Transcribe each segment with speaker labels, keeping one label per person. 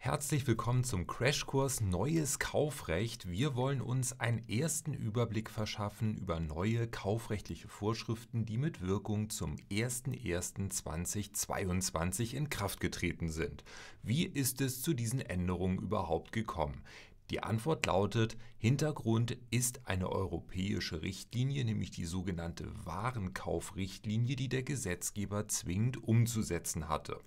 Speaker 1: Herzlich willkommen zum Crashkurs Neues Kaufrecht. Wir wollen uns einen ersten Überblick verschaffen über neue kaufrechtliche Vorschriften, die mit Wirkung zum 01.01.2022 in Kraft getreten sind. Wie ist es zu diesen Änderungen überhaupt gekommen? Die Antwort lautet, Hintergrund ist eine europäische Richtlinie, nämlich die sogenannte Warenkaufrichtlinie, die der Gesetzgeber zwingend umzusetzen hatte.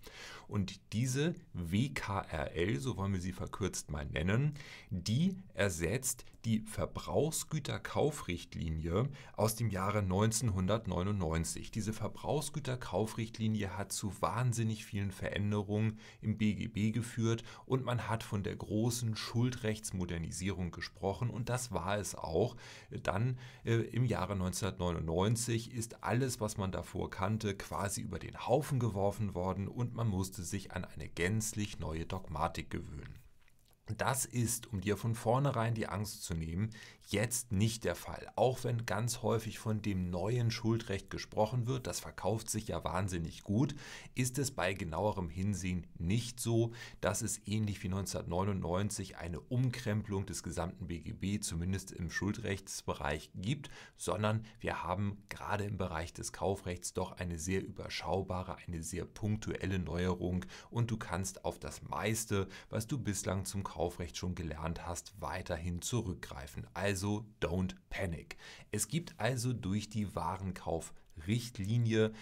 Speaker 1: Und diese WKRL, so wollen wir sie verkürzt mal nennen, die ersetzt die Verbrauchsgüterkaufrichtlinie aus dem Jahre 1999. Diese Verbrauchsgüterkaufrichtlinie hat zu wahnsinnig vielen Veränderungen im BGB geführt und man hat von der großen Schuldrechtsmodernisierung gesprochen gesprochen und das war es auch. Dann äh, im Jahre 1999 ist alles, was man davor kannte, quasi über den Haufen geworfen worden und man musste sich an eine gänzlich neue Dogmatik gewöhnen. Das ist, um dir von vornherein die Angst zu nehmen, jetzt nicht der Fall. Auch wenn ganz häufig von dem neuen Schuldrecht gesprochen wird, das verkauft sich ja wahnsinnig gut, ist es bei genauerem Hinsehen nicht so. Das ist ähnlich wie 1999 eine Umkrempelung des gesamten BGB, zumindest im Schuldrechtsbereich gibt, sondern wir haben gerade im Bereich des Kaufrechts doch eine sehr überschaubare, eine sehr punktuelle Neuerung und du kannst auf das meiste, was du bislang zum Kauf aufrecht schon gelernt hast, weiterhin zurückgreifen. Also don't panic. Es gibt also durch die Warenkaufrichtlinie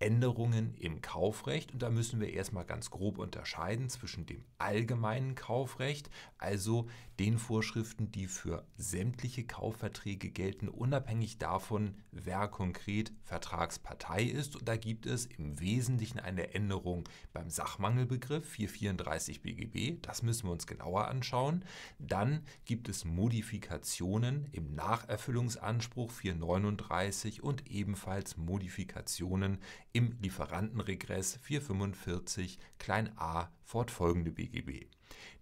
Speaker 1: Änderungen im Kaufrecht. Und da müssen wir erstmal ganz grob unterscheiden zwischen dem allgemeinen Kaufrecht, also den Vorschriften, die für sämtliche Kaufverträge gelten, unabhängig davon, wer konkret Vertragspartei ist. Und da gibt es im Wesentlichen eine Änderung beim Sachmangelbegriff 434 BGB. Das müssen wir uns genauer anschauen. Dann gibt es Modifikationen im Nacherfüllungsanspruch 439 und ebenfalls Modifikationen im Lieferantenregress 445 klein a fortfolgende BGB.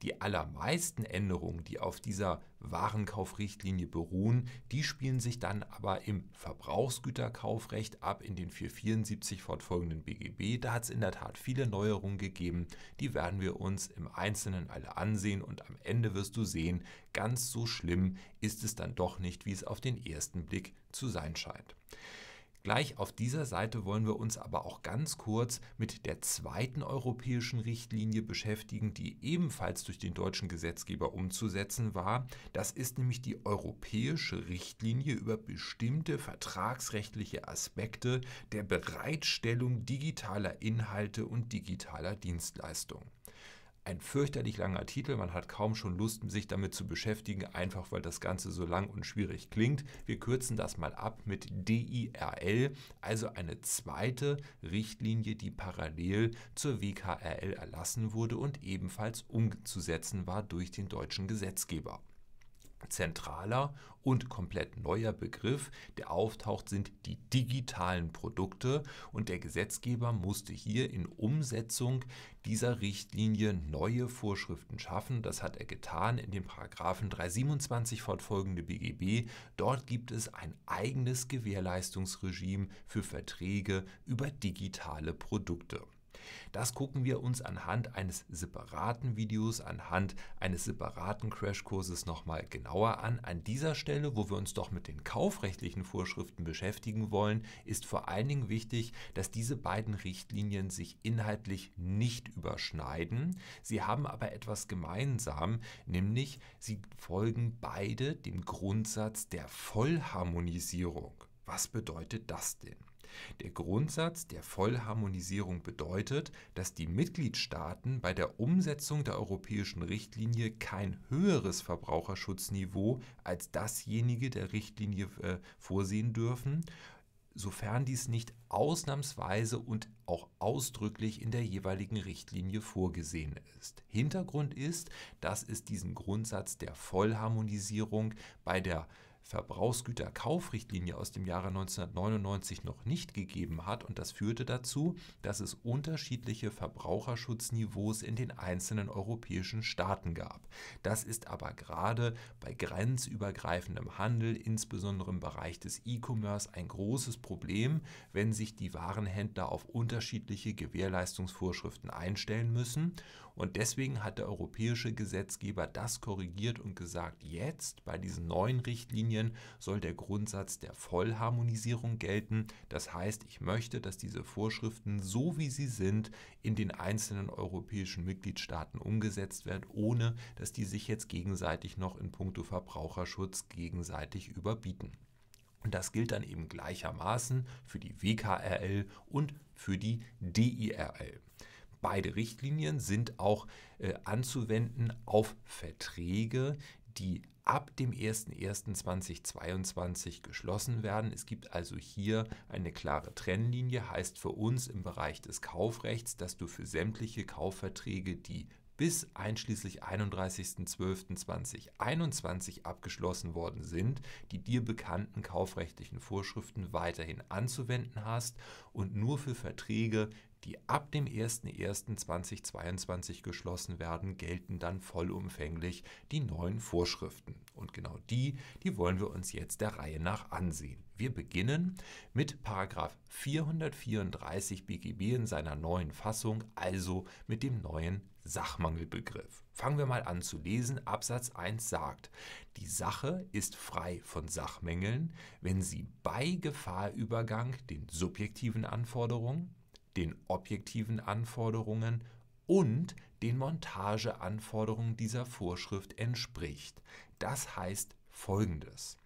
Speaker 1: Die allermeisten Änderungen, die auf dieser Warenkaufrichtlinie beruhen, die spielen sich dann aber im Verbrauchsgüterkaufrecht ab in den 474 fortfolgenden BGB. Da hat es in der Tat viele Neuerungen gegeben, die werden wir uns im Einzelnen alle ansehen und am Ende wirst du sehen, ganz so schlimm ist es dann doch nicht, wie es auf den ersten Blick zu sein scheint. Gleich auf dieser Seite wollen wir uns aber auch ganz kurz mit der zweiten europäischen Richtlinie beschäftigen, die ebenfalls durch den deutschen Gesetzgeber umzusetzen war. Das ist nämlich die europäische Richtlinie über bestimmte vertragsrechtliche Aspekte der Bereitstellung digitaler Inhalte und digitaler Dienstleistungen. Ein fürchterlich langer Titel, man hat kaum schon Lust, sich damit zu beschäftigen, einfach weil das Ganze so lang und schwierig klingt. Wir kürzen das mal ab mit DIRL, also eine zweite Richtlinie, die parallel zur WKRL erlassen wurde und ebenfalls umzusetzen war durch den deutschen Gesetzgeber zentraler und komplett neuer Begriff, der auftaucht, sind die digitalen Produkte und der Gesetzgeber musste hier in Umsetzung dieser Richtlinie neue Vorschriften schaffen. Das hat er getan in den Paragraphen 327 fortfolgende BGB. Dort gibt es ein eigenes Gewährleistungsregime für Verträge über digitale Produkte. Das gucken wir uns anhand eines separaten Videos, anhand eines separaten Crashkurses nochmal genauer an. An dieser Stelle, wo wir uns doch mit den kaufrechtlichen Vorschriften beschäftigen wollen, ist vor allen Dingen wichtig, dass diese beiden Richtlinien sich inhaltlich nicht überschneiden. Sie haben aber etwas gemeinsam, nämlich sie folgen beide dem Grundsatz der Vollharmonisierung. Was bedeutet das denn? Der Grundsatz der Vollharmonisierung bedeutet, dass die Mitgliedstaaten bei der Umsetzung der europäischen Richtlinie kein höheres Verbraucherschutzniveau als dasjenige der Richtlinie äh, vorsehen dürfen, sofern dies nicht ausnahmsweise und auch ausdrücklich in der jeweiligen Richtlinie vorgesehen ist. Hintergrund ist, dass es diesen Grundsatz der Vollharmonisierung bei der Verbrauchsgüterkaufrichtlinie aus dem Jahre 1999 noch nicht gegeben hat und das führte dazu, dass es unterschiedliche Verbraucherschutzniveaus in den einzelnen europäischen Staaten gab. Das ist aber gerade bei grenzübergreifendem Handel, insbesondere im Bereich des E-Commerce, ein großes Problem, wenn sich die Warenhändler auf unterschiedliche Gewährleistungsvorschriften einstellen müssen und deswegen hat der europäische Gesetzgeber das korrigiert und gesagt, jetzt bei diesen neuen Richtlinien soll der Grundsatz der Vollharmonisierung gelten. Das heißt, ich möchte, dass diese Vorschriften, so wie sie sind, in den einzelnen europäischen Mitgliedstaaten umgesetzt werden, ohne dass die sich jetzt gegenseitig noch in puncto Verbraucherschutz gegenseitig überbieten. Und das gilt dann eben gleichermaßen für die WKRL und für die DIRL. Beide Richtlinien sind auch äh, anzuwenden auf Verträge, die ab dem 01.01.2022 geschlossen werden. Es gibt also hier eine klare Trennlinie, heißt für uns im Bereich des Kaufrechts, dass du für sämtliche Kaufverträge, die bis einschließlich 31.12.2021 abgeschlossen worden sind, die dir bekannten kaufrechtlichen Vorschriften weiterhin anzuwenden hast und nur für Verträge, die ab dem 01.01.2022 geschlossen werden, gelten dann vollumfänglich die neuen Vorschriften. Und genau die, die wollen wir uns jetzt der Reihe nach ansehen. Wir beginnen mit Paragraf 434 BGB in seiner neuen Fassung, also mit dem neuen Sachmangelbegriff. Fangen wir mal an zu lesen. Absatz 1 sagt, die Sache ist frei von Sachmängeln, wenn sie bei Gefahrübergang den subjektiven Anforderungen, den objektiven Anforderungen und den Montageanforderungen dieser Vorschrift entspricht. Das heißt folgendes.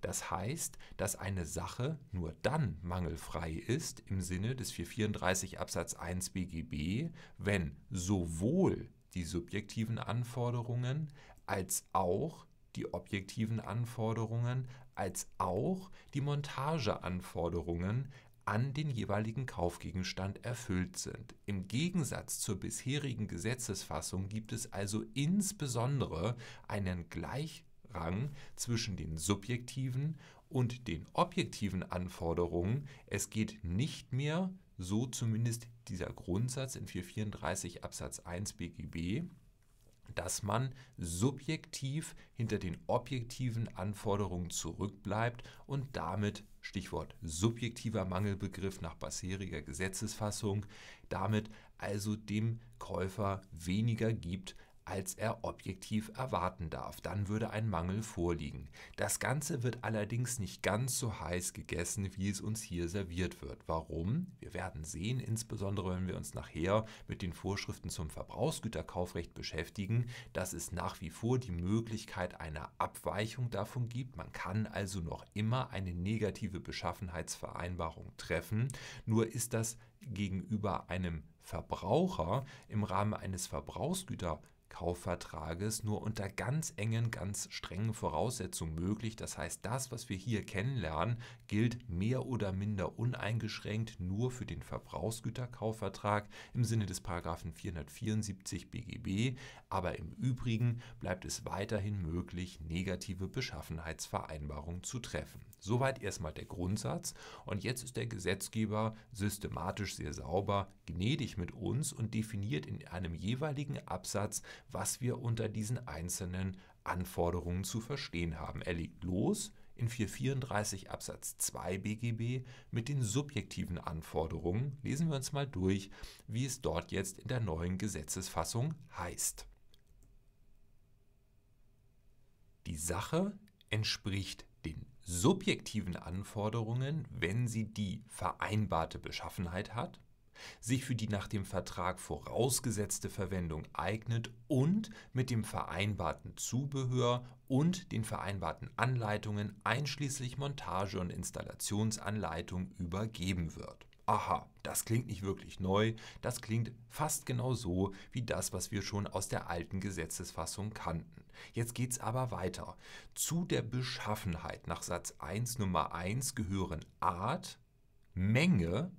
Speaker 1: Das heißt, dass eine Sache nur dann mangelfrei ist im Sinne des 434 Absatz 1 BGB, wenn sowohl die subjektiven Anforderungen als auch die objektiven Anforderungen als auch die Montageanforderungen an den jeweiligen Kaufgegenstand erfüllt sind. Im Gegensatz zur bisherigen Gesetzesfassung gibt es also insbesondere einen Gleichrang zwischen den subjektiven und den objektiven Anforderungen. Es geht nicht mehr, so zumindest dieser Grundsatz in 434 Absatz 1 BGB, dass man subjektiv hinter den objektiven Anforderungen zurückbleibt und damit, Stichwort subjektiver Mangelbegriff nach bisheriger Gesetzesfassung, damit also dem Käufer weniger gibt, als er objektiv erwarten darf. Dann würde ein Mangel vorliegen. Das Ganze wird allerdings nicht ganz so heiß gegessen, wie es uns hier serviert wird. Warum? Wir werden sehen, insbesondere wenn wir uns nachher mit den Vorschriften zum Verbrauchsgüterkaufrecht beschäftigen, dass es nach wie vor die Möglichkeit einer Abweichung davon gibt. Man kann also noch immer eine negative Beschaffenheitsvereinbarung treffen. Nur ist das gegenüber einem Verbraucher im Rahmen eines Verbrauchsgüterkaufrechts Kaufvertrages nur unter ganz engen, ganz strengen Voraussetzungen möglich. Das heißt, das, was wir hier kennenlernen, gilt mehr oder minder uneingeschränkt nur für den Verbrauchsgüterkaufvertrag im Sinne des Paragraphen 474 BGB, aber im Übrigen bleibt es weiterhin möglich, negative Beschaffenheitsvereinbarungen zu treffen. Soweit erstmal der Grundsatz und jetzt ist der Gesetzgeber systematisch sehr sauber, gnädig mit uns und definiert in einem jeweiligen Absatz was wir unter diesen einzelnen Anforderungen zu verstehen haben. Er legt los in 434 Absatz 2 BGB mit den subjektiven Anforderungen. Lesen wir uns mal durch, wie es dort jetzt in der neuen Gesetzesfassung heißt. Die Sache entspricht den subjektiven Anforderungen, wenn sie die vereinbarte Beschaffenheit hat sich für die nach dem Vertrag vorausgesetzte Verwendung eignet und mit dem vereinbarten Zubehör und den vereinbarten Anleitungen einschließlich Montage- und Installationsanleitung übergeben wird. Aha, das klingt nicht wirklich neu, das klingt fast genau so wie das, was wir schon aus der alten Gesetzesfassung kannten. Jetzt geht's aber weiter. Zu der Beschaffenheit nach Satz 1 Nummer 1 gehören Art, Menge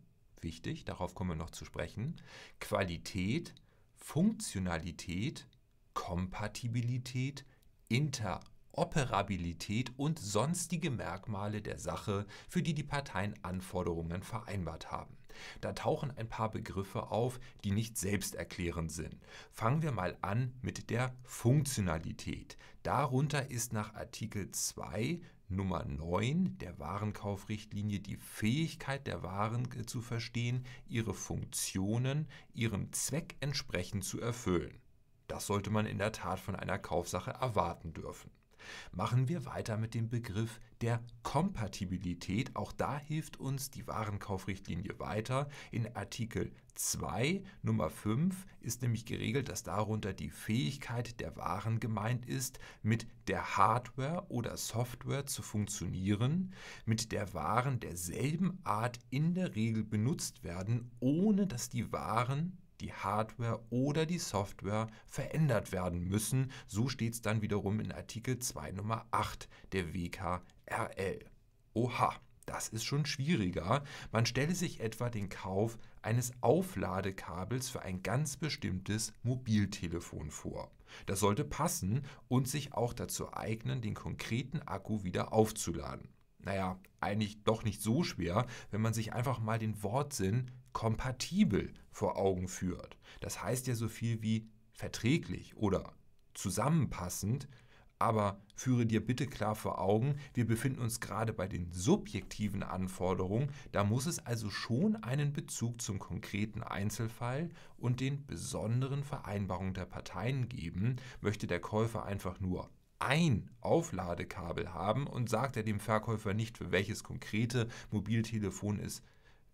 Speaker 1: wichtig, darauf kommen wir noch zu sprechen, Qualität, Funktionalität, Kompatibilität, Interoperabilität Operabilität und sonstige Merkmale der Sache, für die die Parteien Anforderungen vereinbart haben. Da tauchen ein paar Begriffe auf, die nicht selbsterklärend sind. Fangen wir mal an mit der Funktionalität. Darunter ist nach Artikel 2 Nummer 9 der Warenkaufrichtlinie die Fähigkeit der Waren äh, zu verstehen, ihre Funktionen ihrem Zweck entsprechend zu erfüllen. Das sollte man in der Tat von einer Kaufsache erwarten dürfen machen wir weiter mit dem Begriff der Kompatibilität. Auch da hilft uns die Warenkaufrichtlinie weiter. In Artikel 2 Nummer 5 ist nämlich geregelt, dass darunter die Fähigkeit der Waren gemeint ist, mit der Hardware oder Software zu funktionieren, mit der Waren derselben Art in der Regel benutzt werden, ohne dass die Waren die Hardware oder die Software verändert werden müssen. So steht es dann wiederum in Artikel 2 Nummer 8 der WKRL. Oha. Das ist schon schwieriger. Man stelle sich etwa den Kauf eines Aufladekabels für ein ganz bestimmtes Mobiltelefon vor. Das sollte passen und sich auch dazu eignen, den konkreten Akku wieder aufzuladen. Naja, eigentlich doch nicht so schwer, wenn man sich einfach mal den Wortsinn kompatibel vor Augen führt. Das heißt ja so viel wie verträglich oder zusammenpassend, aber führe dir bitte klar vor Augen, wir befinden uns gerade bei den subjektiven Anforderungen, da muss es also schon einen Bezug zum konkreten Einzelfall und den besonderen Vereinbarungen der Parteien geben, möchte der Käufer einfach nur ein Aufladekabel haben und sagt er dem Verkäufer nicht, für welches konkrete Mobiltelefon es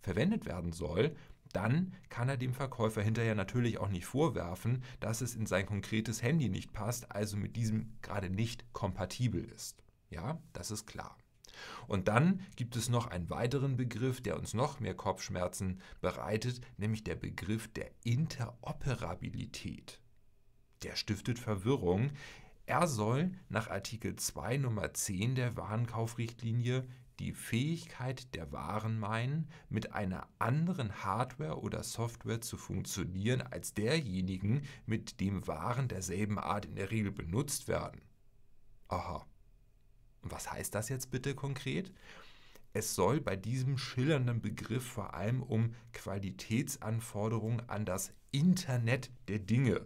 Speaker 1: verwendet werden soll, dann kann er dem Verkäufer hinterher natürlich auch nicht vorwerfen, dass es in sein konkretes Handy nicht passt, also mit diesem gerade nicht kompatibel ist. Ja, das ist klar. Und dann gibt es noch einen weiteren Begriff, der uns noch mehr Kopfschmerzen bereitet, nämlich der Begriff der Interoperabilität. Der stiftet Verwirrung. Er soll nach Artikel 2 Nummer 10 der Warenkaufrichtlinie die Fähigkeit der Warenmeinen, mit einer anderen Hardware oder Software zu funktionieren als derjenigen, mit dem Waren derselben Art in der Regel benutzt werden. Aha. Und was heißt das jetzt bitte konkret? Es soll bei diesem schillernden Begriff vor allem um Qualitätsanforderungen an das Internet der Dinge,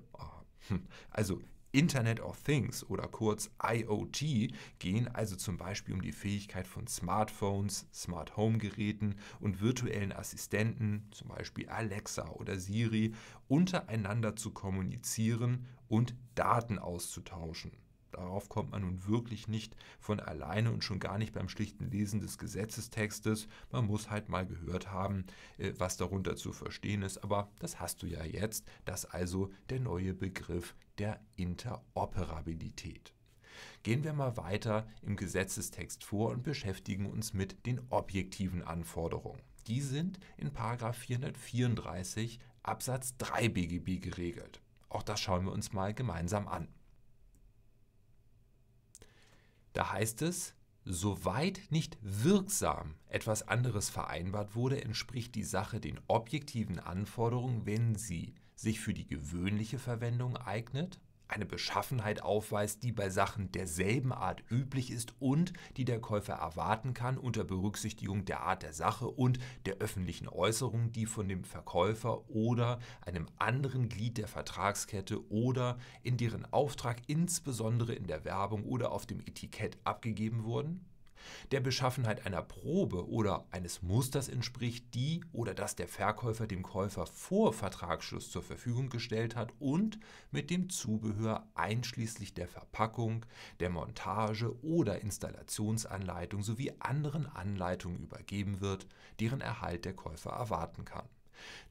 Speaker 1: hm, also Internet of Things oder kurz IoT gehen also zum Beispiel um die Fähigkeit von Smartphones, Smart Home Geräten und virtuellen Assistenten, zum Beispiel Alexa oder Siri, untereinander zu kommunizieren und Daten auszutauschen. Darauf kommt man nun wirklich nicht von alleine und schon gar nicht beim schlichten Lesen des Gesetzestextes. Man muss halt mal gehört haben, äh, was darunter zu verstehen ist. Aber das hast du ja jetzt. Das also der neue Begriff der Interoperabilität. Gehen wir mal weiter im Gesetzestext vor und beschäftigen uns mit den objektiven Anforderungen. Die sind in 434 Absatz 3 BGB geregelt. Auch das schauen wir uns mal gemeinsam an. Da heißt es, soweit nicht wirksam etwas anderes vereinbart wurde, entspricht die Sache den objektiven Anforderungen, wenn sie sich für die gewöhnliche Verwendung eignet eine Beschaffenheit aufweist, die bei Sachen derselben Art üblich ist und die der Käufer erwarten kann unter Berücksichtigung der Art der Sache und der öffentlichen Äußerung, die von dem Verkäufer oder einem anderen Glied der Vertragskette oder in deren Auftrag insbesondere in der Werbung oder auf dem Etikett abgegeben wurden? der Beschaffenheit einer Probe oder eines Musters entspricht, die oder das der Verkäufer dem Käufer vor Vertragsschluss zur Verfügung gestellt hat und mit dem Zubehör einschließlich der Verpackung, der Montage oder Installationsanleitung sowie anderen Anleitungen übergeben wird, deren Erhalt der Käufer erwarten kann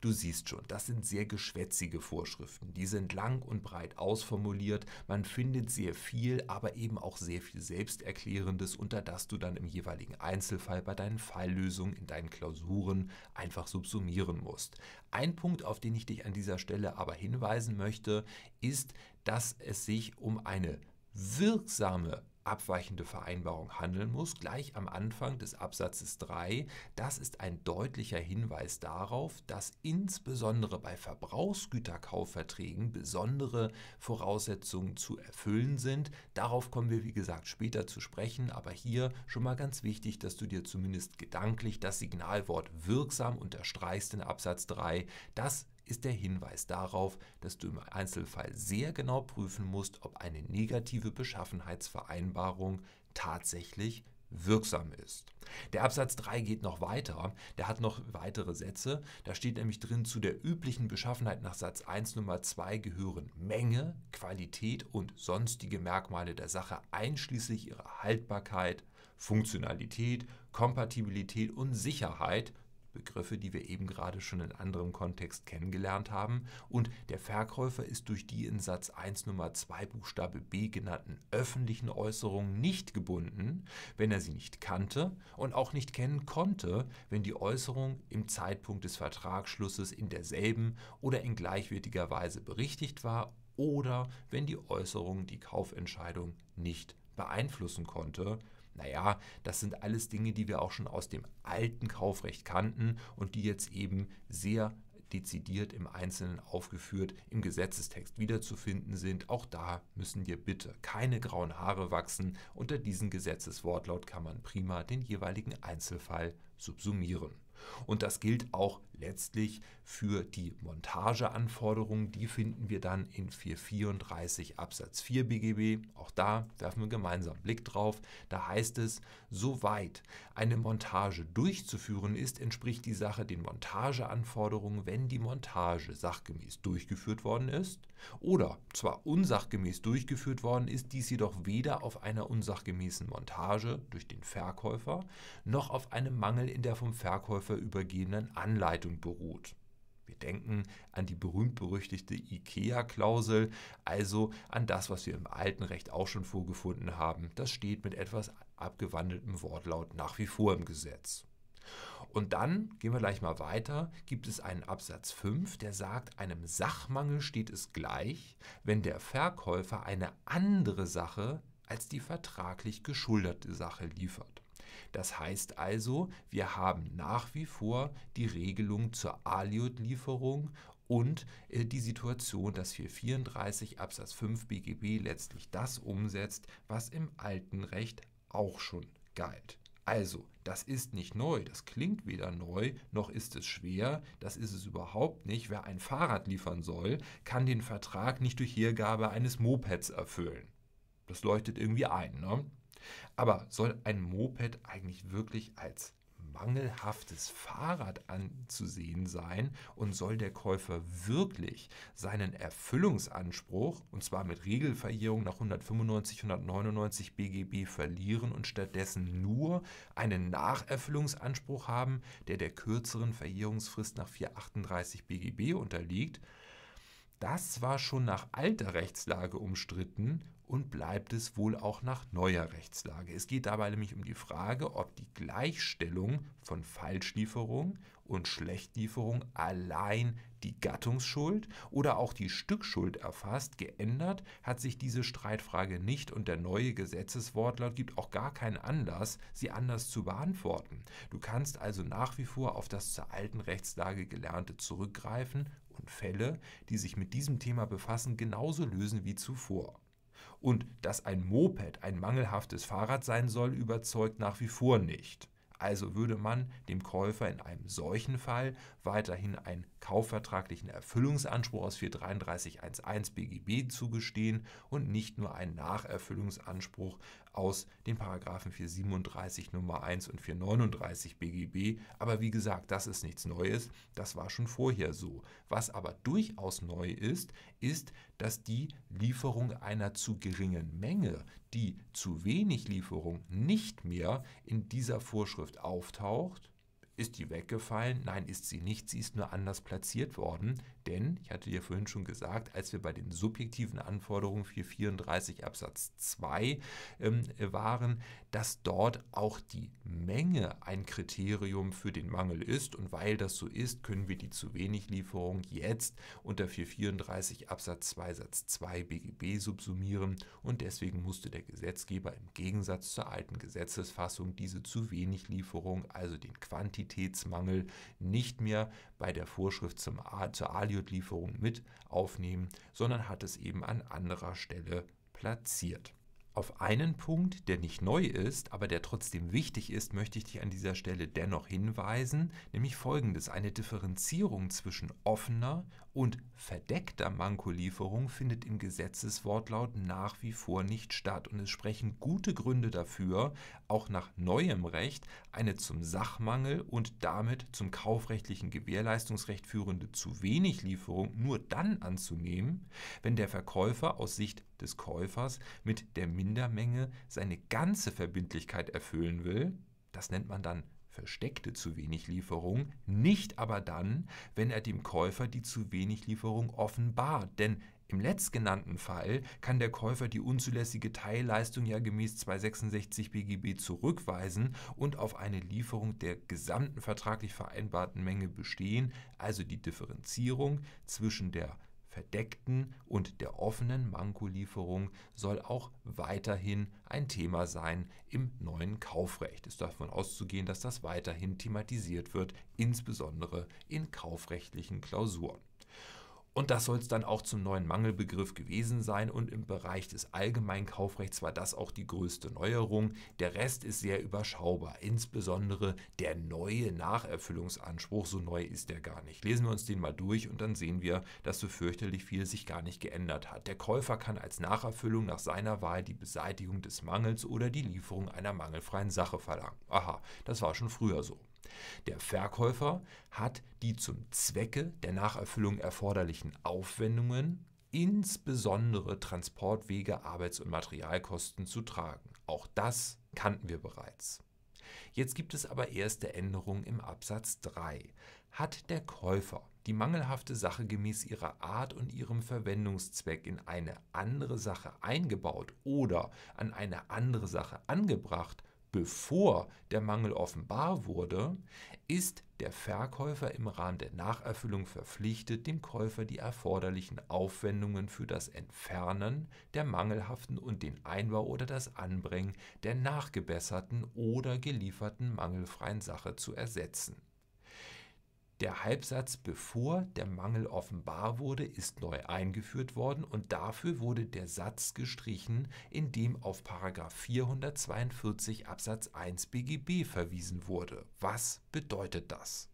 Speaker 1: Du siehst schon, das sind sehr geschwätzige Vorschriften. Die sind lang und breit ausformuliert. Man findet sehr viel, aber eben auch sehr viel Selbsterklärendes, unter das du dann im jeweiligen Einzelfall bei deinen Falllösungen in deinen Klausuren einfach subsumieren musst. Ein Punkt, auf den ich dich an dieser Stelle aber hinweisen möchte, ist, dass es sich um eine wirksame abweichende Vereinbarung handeln muss, gleich am Anfang des Absatzes 3. Das ist ein deutlicher Hinweis darauf, dass insbesondere bei Verbrauchsgüterkaufverträgen besondere Voraussetzungen zu erfüllen sind. Darauf kommen wir, wie gesagt, später zu sprechen, aber hier schon mal ganz wichtig, dass du dir zumindest gedanklich das Signalwort wirksam unterstreichst in Absatz 3. Das ist der Hinweis darauf, dass du im Einzelfall sehr genau prüfen musst, ob eine negative Beschaffenheitsvereinbarung tatsächlich wirksam ist. Der Absatz 3 geht noch weiter, der hat noch weitere Sätze. Da steht nämlich drin, zu der üblichen Beschaffenheit nach Satz 1 Nummer 2 gehören Menge, Qualität und sonstige Merkmale der Sache einschließlich ihrer Haltbarkeit, Funktionalität, Kompatibilität und Sicherheit Begriffe, die wir eben gerade schon in anderem Kontext kennengelernt haben, und der Verkäufer ist durch die in Satz 1 Nummer 2 Buchstabe B genannten öffentlichen Äußerungen nicht gebunden, wenn er sie nicht kannte und auch nicht kennen konnte, wenn die Äußerung im Zeitpunkt des Vertragsschlusses in derselben oder in gleichwertiger Weise berichtigt war oder wenn die Äußerung die Kaufentscheidung nicht beeinflussen konnte naja, das sind alles Dinge, die wir auch schon aus dem alten Kaufrecht kannten und die jetzt eben sehr dezidiert im Einzelnen aufgeführt im Gesetzestext wiederzufinden sind. Auch da müssen dir bitte keine grauen Haare wachsen. Unter diesem Gesetzeswortlaut kann man prima den jeweiligen Einzelfall subsumieren. Und das gilt auch letztlich für die Montageanforderungen. Die finden wir dann in 434 Absatz 4 BGB. Auch da werfen wir gemeinsam einen Blick drauf. Da heißt es, soweit eine Montage durchzuführen ist, entspricht die Sache den Montageanforderungen, wenn die Montage sachgemäß durchgeführt worden ist oder zwar unsachgemäß durchgeführt worden ist, dies jedoch weder auf einer unsachgemäßen Montage durch den Verkäufer noch auf einem Mangel in der vom Verkäufer übergebenen Anleitung beruht. Wir denken an die berühmt-berüchtigte IKEA-Klausel, also an das, was wir im alten Recht auch schon vorgefunden haben. Das steht mit etwas abgewandeltem Wortlaut nach wie vor im Gesetz. Und dann gehen wir gleich mal weiter, gibt es einen Absatz 5, der sagt, einem Sachmangel steht es gleich, wenn der Verkäufer eine andere Sache als die vertraglich geschuldete Sache liefert. Das heißt also, wir haben nach wie vor die Regelung zur Aliot-Lieferung und äh, die Situation, dass 434 Absatz 5 BGB letztlich das umsetzt, was im alten Recht auch schon galt. Also, das ist nicht neu, das klingt weder neu, noch ist es schwer, das ist es überhaupt nicht. Wer ein Fahrrad liefern soll, kann den Vertrag nicht durch Hergabe eines Mopeds erfüllen. Das leuchtet irgendwie ein, ne? Aber soll ein Moped eigentlich wirklich als mangelhaftes Fahrrad anzusehen sein und soll der Käufer wirklich seinen Erfüllungsanspruch, und zwar mit Regelverjährung nach 195, 199 BGB verlieren und stattdessen nur einen Nacherfüllungsanspruch haben, der der kürzeren Verjährungsfrist nach 438 BGB unterliegt, das war schon nach alter Rechtslage umstritten und bleibt es wohl auch nach neuer Rechtslage. Es geht dabei nämlich um die Frage, ob die Gleichstellung von Falschlieferung und Schlechtlieferung allein die Gattungsschuld oder auch die Stückschuld erfasst. Geändert hat sich diese Streitfrage nicht und der neue Gesetzeswortlaut gibt auch gar keinen Anlass, sie anders zu beantworten. Du kannst also nach wie vor auf das zur alten Rechtslage gelernte zurückgreifen und Fälle, die sich mit diesem Thema befassen, genauso lösen wie zuvor. Und dass ein Moped ein mangelhaftes Fahrrad sein soll, überzeugt nach wie vor nicht. Also würde man dem Käufer in einem solchen Fall weiterhin ein kaufvertraglichen Erfüllungsanspruch aus 433.1.1 BGB zugestehen und nicht nur einen Nacherfüllungsanspruch aus den Paragraphen 437 Nummer 1 und 439 BGB. Aber wie gesagt, das ist nichts Neues, das war schon vorher so. Was aber durchaus neu ist, ist, dass die Lieferung einer zu geringen Menge, die zu wenig Lieferung nicht mehr in dieser Vorschrift auftaucht ist die weggefallen? Nein, ist sie nicht. Sie ist nur anders platziert worden. Denn, ich hatte dir vorhin schon gesagt, als wir bei den subjektiven Anforderungen 434 Absatz 2 ähm, waren, dass dort auch die Menge ein Kriterium für den Mangel ist. Und weil das so ist, können wir die zu wenig Lieferung jetzt unter 434 Absatz 2 Satz 2 BGB subsumieren. Und deswegen musste der Gesetzgeber im Gegensatz zur alten Gesetzesfassung diese zu wenig Lieferung, also den Quantitätsmangel, nicht mehr bei der Vorschrift zum, zur Alio Iodlieferung mit aufnehmen, sondern hat es eben an anderer Stelle platziert. Auf einen Punkt, der nicht neu ist, aber der trotzdem wichtig ist, möchte ich dich an dieser Stelle dennoch hinweisen, nämlich folgendes. Eine Differenzierung zwischen offener und verdeckter Mankolieferung findet im Gesetzeswortlaut nach wie vor nicht statt. Und es sprechen gute Gründe dafür, auch nach neuem Recht eine zum Sachmangel und damit zum kaufrechtlichen Gewährleistungsrecht führende zu wenig Lieferung nur dann anzunehmen, wenn der Verkäufer aus Sicht des Käufers mit der Mindermenge seine ganze Verbindlichkeit erfüllen will. Das nennt man dann versteckte zu wenig Lieferung, nicht aber dann, wenn er dem Käufer die zu wenig Lieferung offenbart, denn im letztgenannten Fall kann der Käufer die unzulässige Teilleistung ja gemäß 266 BGB zurückweisen und auf eine Lieferung der gesamten vertraglich vereinbarten Menge bestehen, also die Differenzierung zwischen der verdeckten und der offenen Mankolieferung soll auch weiterhin ein Thema sein im neuen Kaufrecht. Es ist davon auszugehen, dass das weiterhin thematisiert wird, insbesondere in kaufrechtlichen Klausuren. Und das soll es dann auch zum neuen Mangelbegriff gewesen sein. Und im Bereich des allgemeinen Kaufrechts war das auch die größte Neuerung. Der Rest ist sehr überschaubar, insbesondere der neue Nacherfüllungsanspruch. So neu ist der gar nicht. Lesen wir uns den mal durch und dann sehen wir, dass so fürchterlich viel sich gar nicht geändert hat. Der Käufer kann als Nacherfüllung nach seiner Wahl die Beseitigung des Mangels oder die Lieferung einer mangelfreien Sache verlangen. Aha, das war schon früher so. Der Verkäufer hat die zum Zwecke der Nacherfüllung erforderliche wirtschaftlichen Aufwendungen, insbesondere Transportwege, Arbeits- und Materialkosten zu tragen. Auch das kannten wir bereits. Jetzt gibt es aber erste Änderungen im Absatz 3. Hat der Käufer die mangelhafte Sache gemäß ihrer Art und ihrem Verwendungszweck in eine andere Sache eingebaut oder an eine andere Sache angebracht, bevor der Mangel offenbar wurde, ist der Verkäufer im Rahmen der Nacherfüllung verpflichtet, dem Käufer die erforderlichen Aufwendungen für das Entfernen der mangelhaften und den Einbau oder das Anbringen der nachgebesserten oder gelieferten mangelfreien Sache zu ersetzen der Halbsatz bevor der Mangel offenbar wurde, ist neu eingeführt worden und dafür wurde der Satz gestrichen, in dem auf 442 Absatz 1 BGB verwiesen wurde. Was bedeutet das?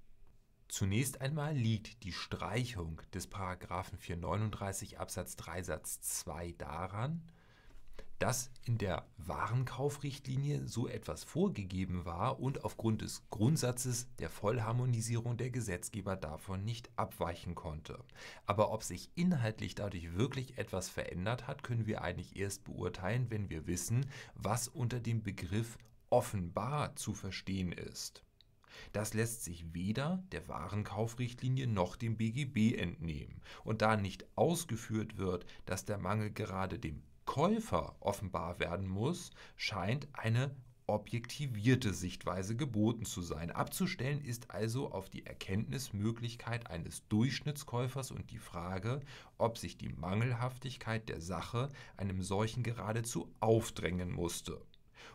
Speaker 1: Zunächst einmal liegt die Streichung des 439 Absatz 3 Satz 2 daran, dass in der Warenkaufrichtlinie so etwas vorgegeben war und aufgrund des Grundsatzes der Vollharmonisierung der Gesetzgeber davon nicht abweichen konnte. Aber ob sich inhaltlich dadurch wirklich etwas verändert hat, können wir eigentlich erst beurteilen, wenn wir wissen, was unter dem Begriff offenbar zu verstehen ist. Das lässt sich weder der Warenkaufrichtlinie noch dem BGB entnehmen. Und da nicht ausgeführt wird, dass der Mangel gerade dem Käufer offenbar werden muss, scheint eine objektivierte Sichtweise geboten zu sein. Abzustellen ist also auf die Erkenntnismöglichkeit eines Durchschnittskäufers und die Frage, ob sich die Mangelhaftigkeit der Sache einem solchen geradezu aufdrängen musste.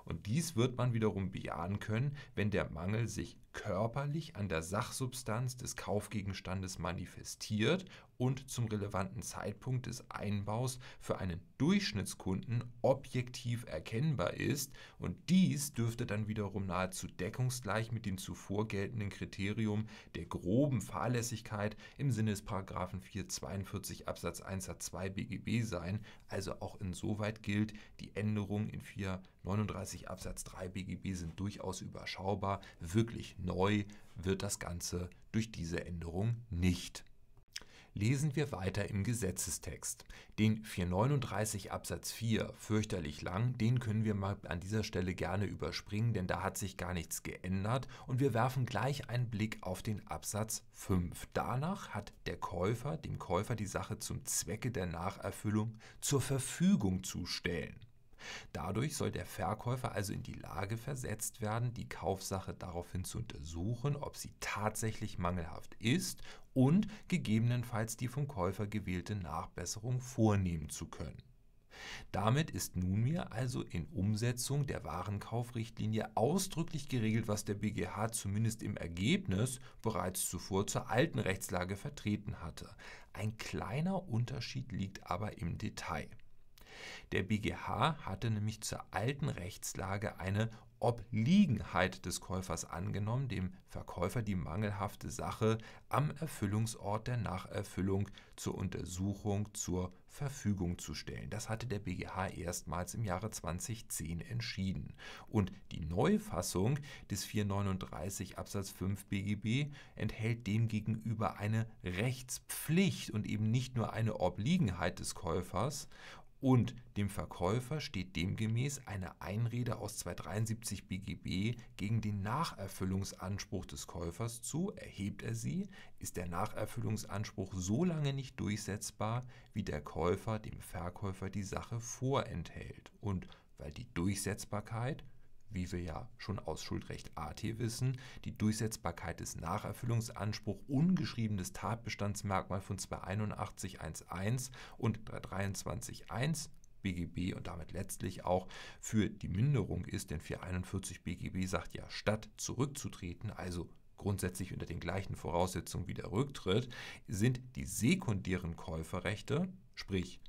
Speaker 1: Und dies wird man wiederum bejahen können, wenn der Mangel sich körperlich an der Sachsubstanz des Kaufgegenstandes manifestiert und zum relevanten Zeitpunkt des Einbaus für einen Durchschnittskunden objektiv erkennbar ist und dies dürfte dann wiederum nahezu deckungsgleich mit dem zuvor geltenden Kriterium der groben Fahrlässigkeit im Sinne des 442 Absatz 1 Satz 2 BGB sein, also auch insoweit gilt, die Änderungen in 439 Absatz 3 BGB sind durchaus überschaubar, wirklich neu wird das Ganze durch diese Änderung nicht. Lesen wir weiter im Gesetzestext. Den 439 Absatz 4, fürchterlich lang, den können wir mal an dieser Stelle gerne überspringen, denn da hat sich gar nichts geändert und wir werfen gleich einen Blick auf den Absatz 5. Danach hat der Käufer dem Käufer die Sache zum Zwecke der Nacherfüllung zur Verfügung zu stellen. Dadurch soll der Verkäufer also in die Lage versetzt werden, die Kaufsache daraufhin zu untersuchen, ob sie tatsächlich mangelhaft ist und gegebenenfalls die vom Käufer gewählte Nachbesserung vornehmen zu können. Damit ist nunmehr also in Umsetzung der Warenkaufrichtlinie ausdrücklich geregelt, was der BGH zumindest im Ergebnis bereits zuvor zur alten Rechtslage vertreten hatte. Ein kleiner Unterschied liegt aber im Detail. Der BGH hatte nämlich zur alten Rechtslage eine Obliegenheit des Käufers angenommen, dem Verkäufer die mangelhafte Sache am Erfüllungsort der Nacherfüllung zur Untersuchung zur Verfügung zu stellen. Das hatte der BGH erstmals im Jahre 2010 entschieden. Und die Neufassung des 439 Absatz 5 BGB enthält demgegenüber eine Rechtspflicht und eben nicht nur eine Obliegenheit des Käufers und dem Verkäufer steht demgemäß eine Einrede aus 273 BGB gegen den Nacherfüllungsanspruch des Käufers zu, erhebt er sie, ist der Nacherfüllungsanspruch so lange nicht durchsetzbar, wie der Käufer dem Verkäufer die Sache vorenthält und weil die Durchsetzbarkeit wie wir ja schon aus Schuldrecht AT wissen, die Durchsetzbarkeit des Nacherfüllungsanspruchs ungeschriebenes Tatbestandsmerkmal von 281.1.1 und 323.1 BGB und damit letztlich auch für die Minderung ist, denn 441 BGB sagt ja, statt zurückzutreten, also grundsätzlich unter den gleichen Voraussetzungen wie der Rücktritt, sind die sekundären Käuferrechte, sprich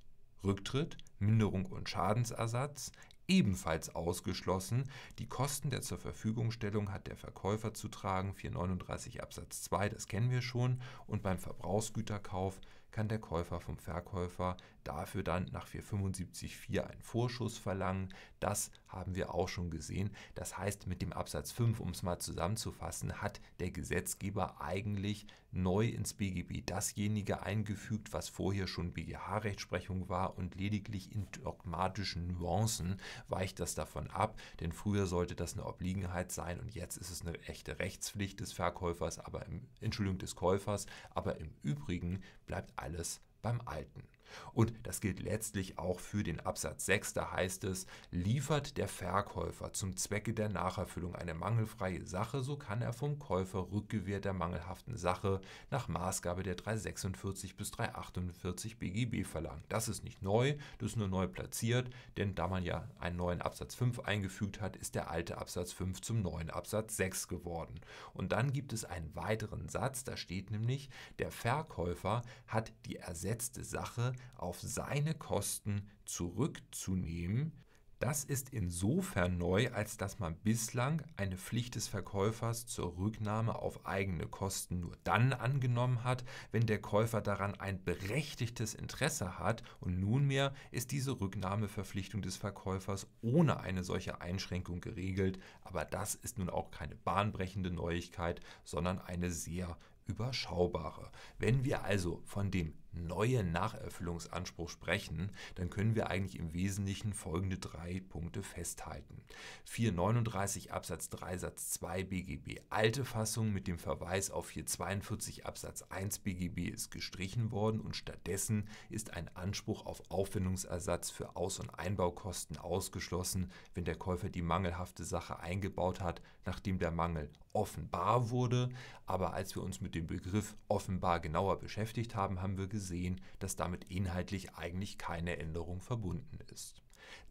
Speaker 1: Rücktritt, Minderung und Schadensersatz ebenfalls ausgeschlossen. Die Kosten der zur Verfügungstellung hat der Verkäufer zu tragen, 439 Absatz 2, das kennen wir schon. Und beim Verbrauchsgüterkauf kann der Käufer vom Verkäufer dafür dann nach 475 4 einen Vorschuss verlangen. Das haben wir auch schon gesehen. Das heißt, mit dem Absatz 5, um es mal zusammenzufassen, hat der Gesetzgeber eigentlich neu ins BGB dasjenige eingefügt, was vorher schon BGH-Rechtsprechung war und lediglich in dogmatischen Nuancen weicht das davon ab, denn früher sollte das eine Obliegenheit sein und jetzt ist es eine echte Rechtspflicht des Verkäufers, aber im, Entschuldigung, des Käufers, aber im Übrigen bleibt alles beim Alten. Und das gilt letztlich auch für den Absatz 6, da heißt es, liefert der Verkäufer zum Zwecke der Nacherfüllung eine mangelfreie Sache, so kann er vom Käufer Rückgewehr der mangelhaften Sache nach Maßgabe der 346 bis 348 BGB verlangen. Das ist nicht neu, das ist nur neu platziert, denn da man ja einen neuen Absatz 5 eingefügt hat, ist der alte Absatz 5 zum neuen Absatz 6 geworden. Und dann gibt es einen weiteren Satz, da steht nämlich, der Verkäufer hat die ersetzte Sache auf seine Kosten zurückzunehmen. Das ist insofern neu, als dass man bislang eine Pflicht des Verkäufers zur Rücknahme auf eigene Kosten nur dann angenommen hat, wenn der Käufer daran ein berechtigtes Interesse hat und nunmehr ist diese Rücknahmeverpflichtung des Verkäufers ohne eine solche Einschränkung geregelt, aber das ist nun auch keine bahnbrechende Neuigkeit, sondern eine sehr überschaubare. Wenn wir also von dem neuen Nacherfüllungsanspruch sprechen, dann können wir eigentlich im Wesentlichen folgende drei Punkte festhalten. 439 Absatz 3 Satz 2 BGB alte Fassung mit dem Verweis auf 442 Absatz 1 BGB ist gestrichen worden und stattdessen ist ein Anspruch auf Aufwendungsersatz für Aus- und Einbaukosten ausgeschlossen, wenn der Käufer die mangelhafte Sache eingebaut hat, nachdem der Mangel offenbar wurde. Aber als wir uns mit dem Begriff offenbar genauer beschäftigt haben, haben wir gesehen, gesehen, dass damit inhaltlich eigentlich keine Änderung verbunden ist.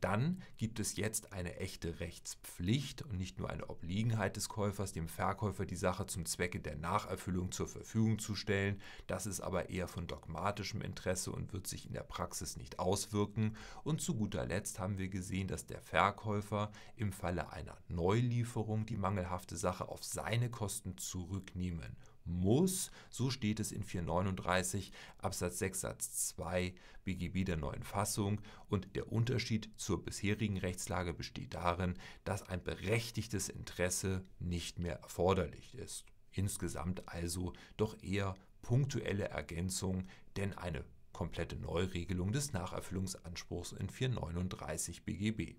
Speaker 1: Dann gibt es jetzt eine echte Rechtspflicht und nicht nur eine Obliegenheit des Käufers, dem Verkäufer die Sache zum Zwecke der Nacherfüllung zur Verfügung zu stellen. Das ist aber eher von dogmatischem Interesse und wird sich in der Praxis nicht auswirken. Und zu guter Letzt haben wir gesehen, dass der Verkäufer im Falle einer Neulieferung die mangelhafte Sache auf seine Kosten zurücknehmen muss. So steht es in 439 Absatz 6 Satz 2 BGB der neuen Fassung. Und der Unterschied zur bisherigen Rechtslage besteht darin, dass ein berechtigtes Interesse nicht mehr erforderlich ist. Insgesamt also doch eher punktuelle Ergänzung, denn eine komplette Neuregelung des Nacherfüllungsanspruchs in 439 BGB.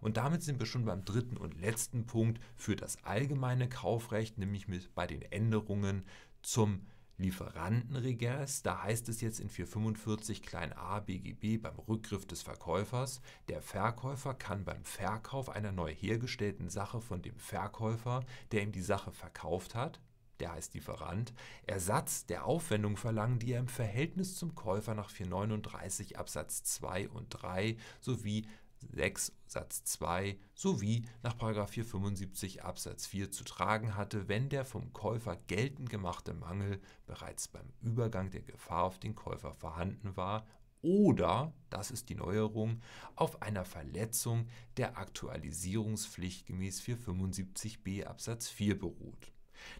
Speaker 1: Und damit sind wir schon beim dritten und letzten Punkt für das allgemeine Kaufrecht, nämlich mit bei den Änderungen zum Lieferantenregress, da heißt es jetzt in 445 klein a BGB beim Rückgriff des Verkäufers, der Verkäufer kann beim Verkauf einer neu hergestellten Sache von dem Verkäufer, der ihm die Sache verkauft hat, der heißt Lieferant, Ersatz der Aufwendung verlangen, die er im Verhältnis zum Käufer nach 439 Absatz 2 und 3 sowie 6 Satz 2 sowie nach 475 Absatz 4 zu tragen hatte, wenn der vom Käufer geltend gemachte Mangel bereits beim Übergang der Gefahr auf den Käufer vorhanden war oder, das ist die Neuerung, auf einer Verletzung der Aktualisierungspflicht gemäß 475b Absatz 4 beruht.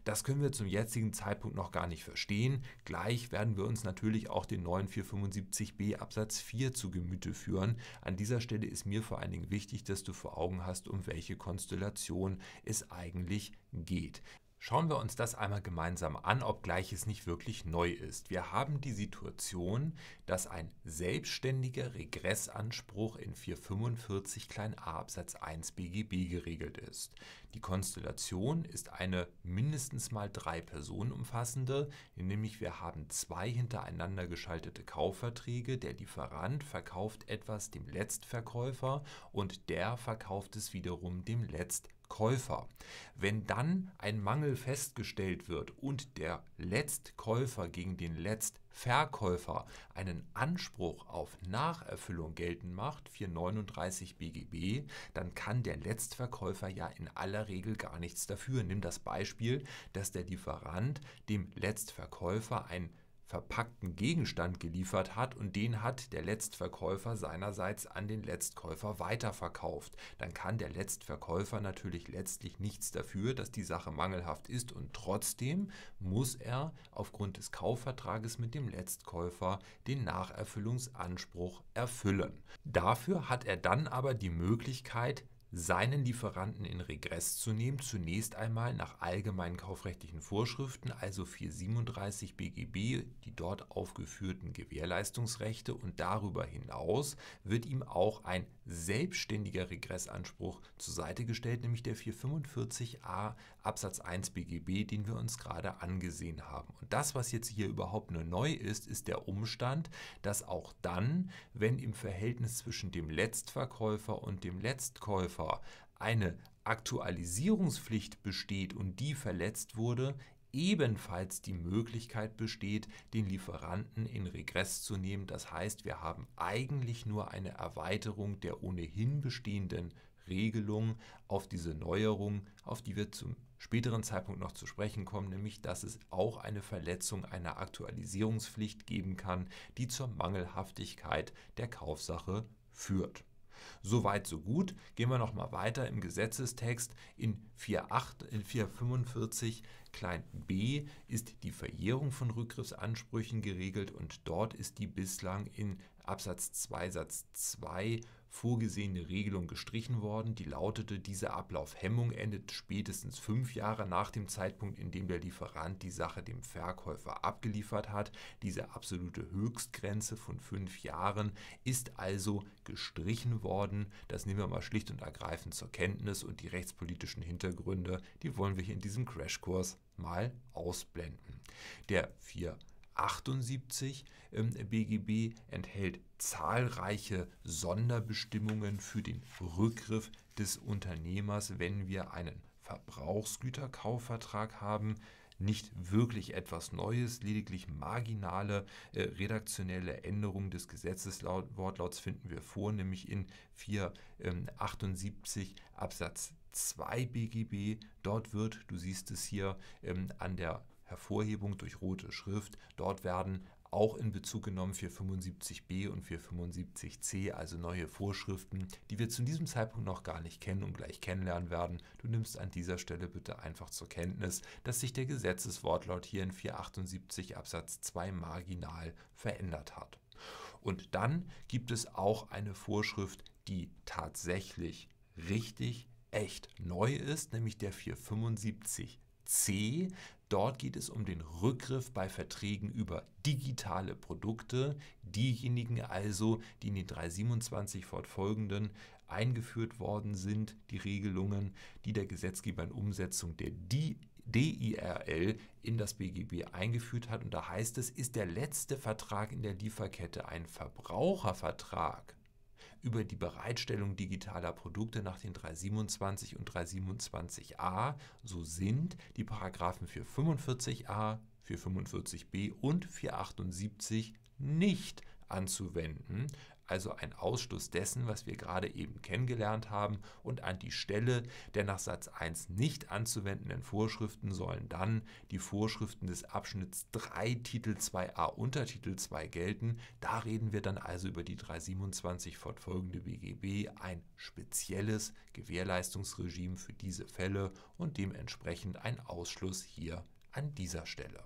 Speaker 1: Das können wir zum jetzigen Zeitpunkt noch gar nicht verstehen. Gleich werden wir uns natürlich auch den neuen 475b Absatz 4 zu Gemüte führen. An dieser Stelle ist mir vor allen Dingen wichtig, dass du vor Augen hast, um welche Konstellation es eigentlich geht. Schauen wir uns das einmal gemeinsam an, obgleich es nicht wirklich neu ist. Wir haben die Situation, dass ein selbstständiger Regressanspruch in 445 klein a Absatz 1 BGB geregelt ist. Die Konstellation ist eine mindestens mal drei Personen umfassende, nämlich wir haben zwei hintereinander geschaltete Kaufverträge. Der Lieferant verkauft etwas dem Letztverkäufer und der verkauft es wiederum dem Letztverkäufer. Käufer. Wenn dann ein Mangel festgestellt wird und der Letztkäufer gegen den Letztverkäufer einen Anspruch auf Nacherfüllung geltend macht, 439 BGB, dann kann der Letztverkäufer ja in aller Regel gar nichts dafür. Nimm das Beispiel, dass der Lieferant dem Letztverkäufer ein verpackten Gegenstand geliefert hat und den hat der Letztverkäufer seinerseits an den Letztkäufer weiterverkauft. Dann kann der Letztverkäufer natürlich letztlich nichts dafür, dass die Sache mangelhaft ist und trotzdem muss er aufgrund des Kaufvertrages mit dem Letztkäufer den Nacherfüllungsanspruch erfüllen. Dafür hat er dann aber die Möglichkeit, seinen Lieferanten in Regress zu nehmen, zunächst einmal nach allgemeinen kaufrechtlichen Vorschriften, also 437 BGB, die dort aufgeführten Gewährleistungsrechte und darüber hinaus wird ihm auch ein selbstständiger Regressanspruch zur Seite gestellt, nämlich der 445a Absatz 1 BGB, den wir uns gerade angesehen haben. Und das, was jetzt hier überhaupt nur neu ist, ist der Umstand, dass auch dann, wenn im Verhältnis zwischen dem Letztverkäufer und dem Letztkäufer eine Aktualisierungspflicht besteht und die verletzt wurde, ebenfalls die Möglichkeit besteht, den Lieferanten in Regress zu nehmen. Das heißt, wir haben eigentlich nur eine Erweiterung der ohnehin bestehenden Regelung auf diese Neuerung, auf die wir zum späteren Zeitpunkt noch zu sprechen kommen, nämlich dass es auch eine Verletzung einer Aktualisierungspflicht geben kann, die zur Mangelhaftigkeit der Kaufsache führt. Soweit, so gut. Gehen wir nochmal weiter im Gesetzestext. In 4.8, in 4.45 klein b ist die Verjährung von Rückgriffsansprüchen geregelt und dort ist die bislang in Absatz 2 Satz 2 vorgesehene Regelung gestrichen worden, die lautete, diese Ablaufhemmung endet spätestens fünf Jahre nach dem Zeitpunkt, in dem der Lieferant die Sache dem Verkäufer abgeliefert hat. Diese absolute Höchstgrenze von fünf Jahren ist also gestrichen worden. Das nehmen wir mal schlicht und ergreifend zur Kenntnis und die rechtspolitischen Hintergründe, die wollen wir hier in diesem Crashkurs mal ausblenden. Der vier 78 ähm, BGB enthält zahlreiche Sonderbestimmungen für den Rückgriff des Unternehmers, wenn wir einen Verbrauchsgüterkaufvertrag haben. Nicht wirklich etwas Neues, lediglich marginale äh, redaktionelle Änderungen des Gesetzeswortlauts finden wir vor, nämlich in 478 ähm, Absatz 2 BGB. Dort wird, du siehst es hier ähm, an der Hervorhebung durch rote Schrift. Dort werden auch in Bezug genommen 475b und 475c, also neue Vorschriften, die wir zu diesem Zeitpunkt noch gar nicht kennen und gleich kennenlernen werden. Du nimmst an dieser Stelle bitte einfach zur Kenntnis, dass sich der Gesetzeswortlaut hier in 478 Absatz 2 marginal verändert hat. Und dann gibt es auch eine Vorschrift, die tatsächlich richtig, echt neu ist, nämlich der 475c. Dort geht es um den Rückgriff bei Verträgen über digitale Produkte, diejenigen also, die in den 327 fortfolgenden eingeführt worden sind, die Regelungen, die der Gesetzgeber in Umsetzung der DIRL in das BGB eingeführt hat. Und da heißt es, ist der letzte Vertrag in der Lieferkette ein Verbrauchervertrag, über die Bereitstellung digitaler Produkte nach den 327 und 327a. So sind die Paragraphen 445a, 445b und 478 nicht anzuwenden, also ein Ausschluss dessen, was wir gerade eben kennengelernt haben, und an die Stelle der nach Satz 1 nicht anzuwendenden Vorschriften sollen dann die Vorschriften des Abschnitts 3 Titel 2a Untertitel 2 gelten. Da reden wir dann also über die 327 fortfolgende BGB, ein spezielles Gewährleistungsregime für diese Fälle und dementsprechend ein Ausschluss hier an dieser Stelle.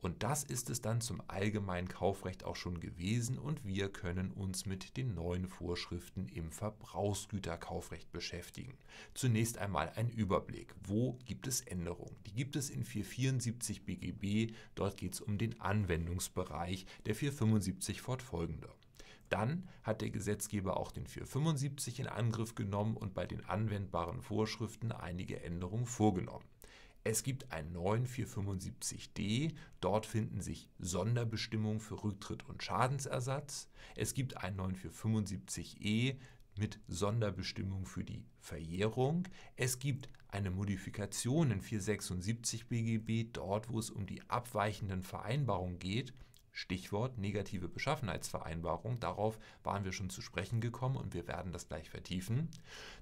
Speaker 1: Und das ist es dann zum allgemeinen Kaufrecht auch schon gewesen und wir können uns mit den neuen Vorschriften im Verbrauchsgüterkaufrecht beschäftigen. Zunächst einmal ein Überblick. Wo gibt es Änderungen? Die gibt es in 474 BGB. Dort geht es um den Anwendungsbereich der 475 fortfolgende. Dann hat der Gesetzgeber auch den 475 in Angriff genommen und bei den anwendbaren Vorschriften einige Änderungen vorgenommen. Es gibt einen neuen 475d, dort finden sich Sonderbestimmungen für Rücktritt und Schadensersatz. Es gibt einen neuen 475e mit Sonderbestimmung für die Verjährung. Es gibt eine Modifikation in 476 BGB, dort wo es um die abweichenden Vereinbarungen geht. Stichwort negative Beschaffenheitsvereinbarung. Darauf waren wir schon zu sprechen gekommen und wir werden das gleich vertiefen.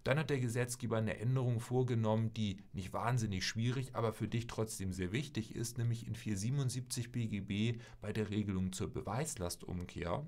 Speaker 1: Dann hat der Gesetzgeber eine Änderung vorgenommen, die nicht wahnsinnig schwierig, aber für dich trotzdem sehr wichtig ist, nämlich in 477 BGB bei der Regelung zur Beweislastumkehr.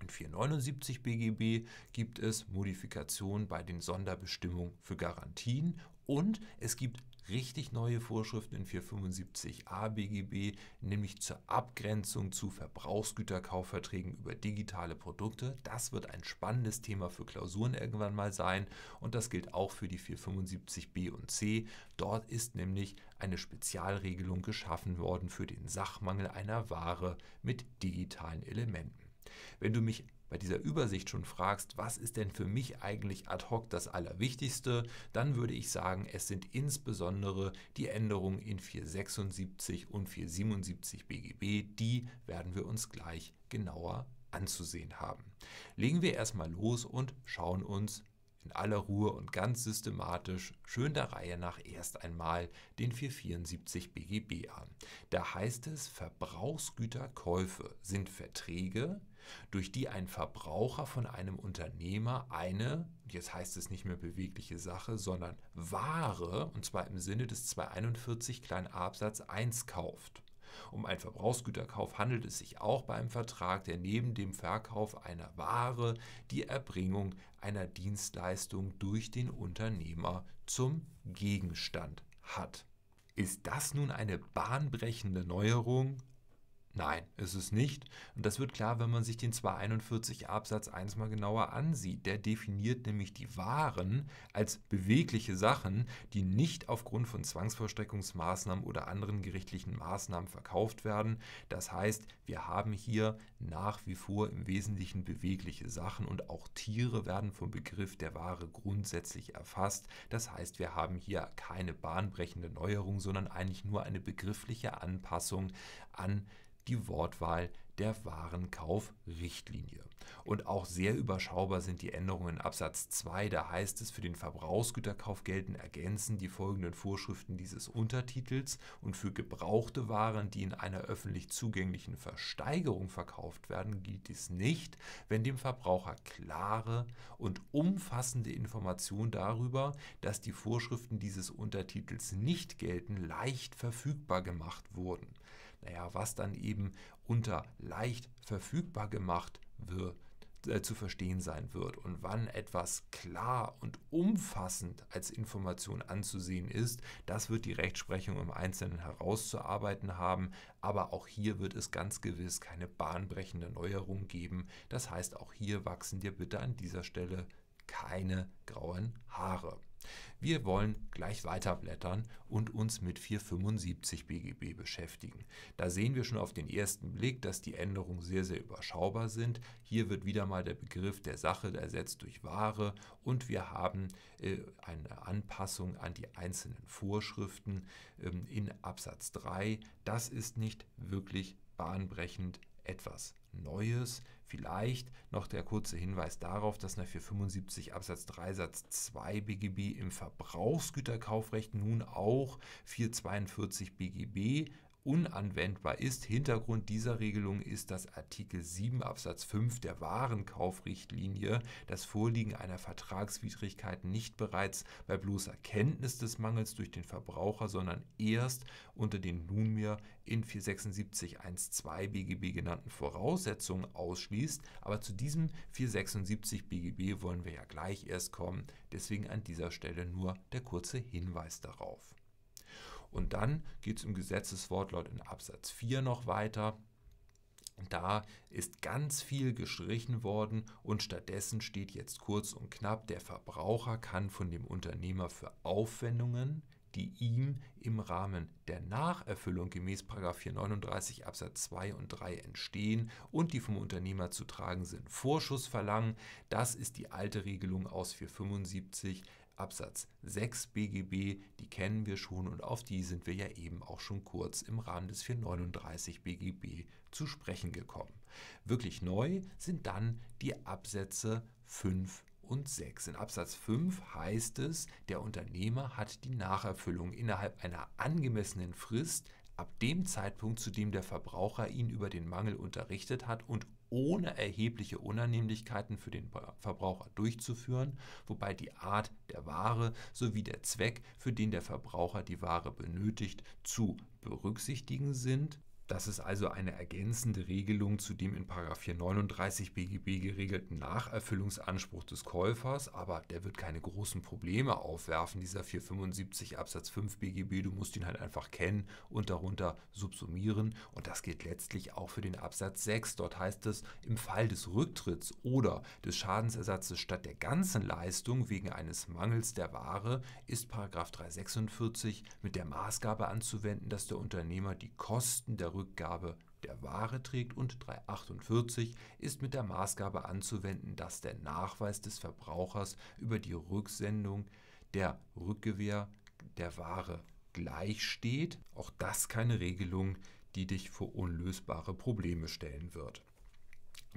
Speaker 1: In 479 BGB gibt es Modifikationen bei den Sonderbestimmungen für Garantien und es gibt richtig neue Vorschriften in 475a BGB, nämlich zur Abgrenzung zu Verbrauchsgüterkaufverträgen über digitale Produkte. Das wird ein spannendes Thema für Klausuren irgendwann mal sein und das gilt auch für die 475b und c. Dort ist nämlich eine Spezialregelung geschaffen worden für den Sachmangel einer Ware mit digitalen Elementen. Wenn du mich bei dieser Übersicht schon fragst, was ist denn für mich eigentlich ad hoc das Allerwichtigste, dann würde ich sagen, es sind insbesondere die Änderungen in 476 und 477 BGB, die werden wir uns gleich genauer anzusehen haben. Legen wir erstmal los und schauen uns in aller Ruhe und ganz systematisch schön der Reihe nach erst einmal den 474 BGB an. Da heißt es, Verbrauchsgüterkäufe sind Verträge, durch die ein Verbraucher von einem Unternehmer eine, jetzt heißt es nicht mehr bewegliche Sache, sondern Ware, und zwar im Sinne des 241 kleinen Absatz 1 kauft. Um einen Verbrauchsgüterkauf handelt es sich auch bei einem Vertrag, der neben dem Verkauf einer Ware die Erbringung einer Dienstleistung durch den Unternehmer zum Gegenstand hat. Ist das nun eine bahnbrechende Neuerung? Nein, ist es nicht. Und das wird klar, wenn man sich den 241 Absatz 1 mal genauer ansieht. Der definiert nämlich die Waren als bewegliche Sachen, die nicht aufgrund von Zwangsvollstreckungsmaßnahmen oder anderen gerichtlichen Maßnahmen verkauft werden. Das heißt, wir haben hier nach wie vor im Wesentlichen bewegliche Sachen und auch Tiere werden vom Begriff der Ware grundsätzlich erfasst. Das heißt, wir haben hier keine bahnbrechende Neuerung, sondern eigentlich nur eine begriffliche Anpassung an die die Wortwahl der Warenkaufrichtlinie. Und auch sehr überschaubar sind die Änderungen in Absatz 2. Da heißt es, für den Verbrauchsgüterkauf gelten ergänzend die folgenden Vorschriften dieses Untertitels und für gebrauchte Waren, die in einer öffentlich zugänglichen Versteigerung verkauft werden, gilt dies nicht, wenn dem Verbraucher klare und umfassende Informationen darüber, dass die Vorschriften dieses Untertitels nicht gelten, leicht verfügbar gemacht wurden naja, was dann eben unter leicht verfügbar gemacht wird äh, zu verstehen sein wird und wann etwas klar und umfassend als Information anzusehen ist, das wird die Rechtsprechung im Einzelnen herauszuarbeiten haben, aber auch hier wird es ganz gewiss keine bahnbrechende Neuerung geben. Das heißt, auch hier wachsen dir bitte an dieser Stelle keine grauen Haare. Wir wollen gleich weiterblättern und uns mit 475 BGB beschäftigen. Da sehen wir schon auf den ersten Blick, dass die Änderungen sehr, sehr überschaubar sind. Hier wird wieder mal der Begriff der Sache ersetzt durch Ware und wir haben äh, eine Anpassung an die einzelnen Vorschriften ähm, in Absatz 3. Das ist nicht wirklich bahnbrechend etwas. Neues. Vielleicht noch der kurze Hinweis darauf, dass nach 475 Absatz 3 Satz 2 BGB im Verbrauchsgüterkaufrecht nun auch 442 BGB unanwendbar ist. Hintergrund dieser Regelung ist das Artikel 7 Absatz 5 der Warenkaufrichtlinie, das Vorliegen einer Vertragswidrigkeit nicht bereits bei bloßer Kenntnis des Mangels durch den Verbraucher, sondern erst unter den nunmehr in 476.1.2 BGB genannten Voraussetzungen ausschließt. Aber zu diesem 476 BGB wollen wir ja gleich erst kommen. Deswegen an dieser Stelle nur der kurze Hinweis darauf. Und dann geht es im Gesetzeswortlaut in Absatz 4 noch weiter. Da ist ganz viel gestrichen worden und stattdessen steht jetzt kurz und knapp, der Verbraucher kann von dem Unternehmer für Aufwendungen, die ihm im Rahmen der Nacherfüllung gemäß 439 Absatz 2 und 3 entstehen und die vom Unternehmer zu tragen sind, Vorschuss verlangen. Das ist die alte Regelung aus 475. Absatz 6 BGB, die kennen wir schon und auf die sind wir ja eben auch schon kurz im Rahmen des 439 BGB zu sprechen gekommen. Wirklich neu sind dann die Absätze 5 und 6. In Absatz 5 heißt es, der Unternehmer hat die Nacherfüllung innerhalb einer angemessenen Frist ab dem Zeitpunkt, zu dem der Verbraucher ihn über den Mangel unterrichtet hat und ohne erhebliche Unannehmlichkeiten für den Verbraucher durchzuführen, wobei die Art der Ware sowie der Zweck, für den der Verbraucher die Ware benötigt, zu berücksichtigen sind das ist also eine ergänzende Regelung zu dem in 439 BGB geregelten Nacherfüllungsanspruch des Käufers, aber der wird keine großen Probleme aufwerfen, dieser 475 Absatz 5 BGB, du musst ihn halt einfach kennen und darunter subsumieren und das gilt letztlich auch für den Absatz 6. Dort heißt es, im Fall des Rücktritts oder des Schadensersatzes statt der ganzen Leistung wegen eines Mangels der Ware ist 346 mit der Maßgabe anzuwenden, dass der Unternehmer die Kosten der Rückgabe der Ware trägt und 348 ist mit der Maßgabe anzuwenden, dass der Nachweis des Verbrauchers über die Rücksendung der Rückgewehr der Ware gleich steht. Auch das keine Regelung, die dich vor unlösbare Probleme stellen wird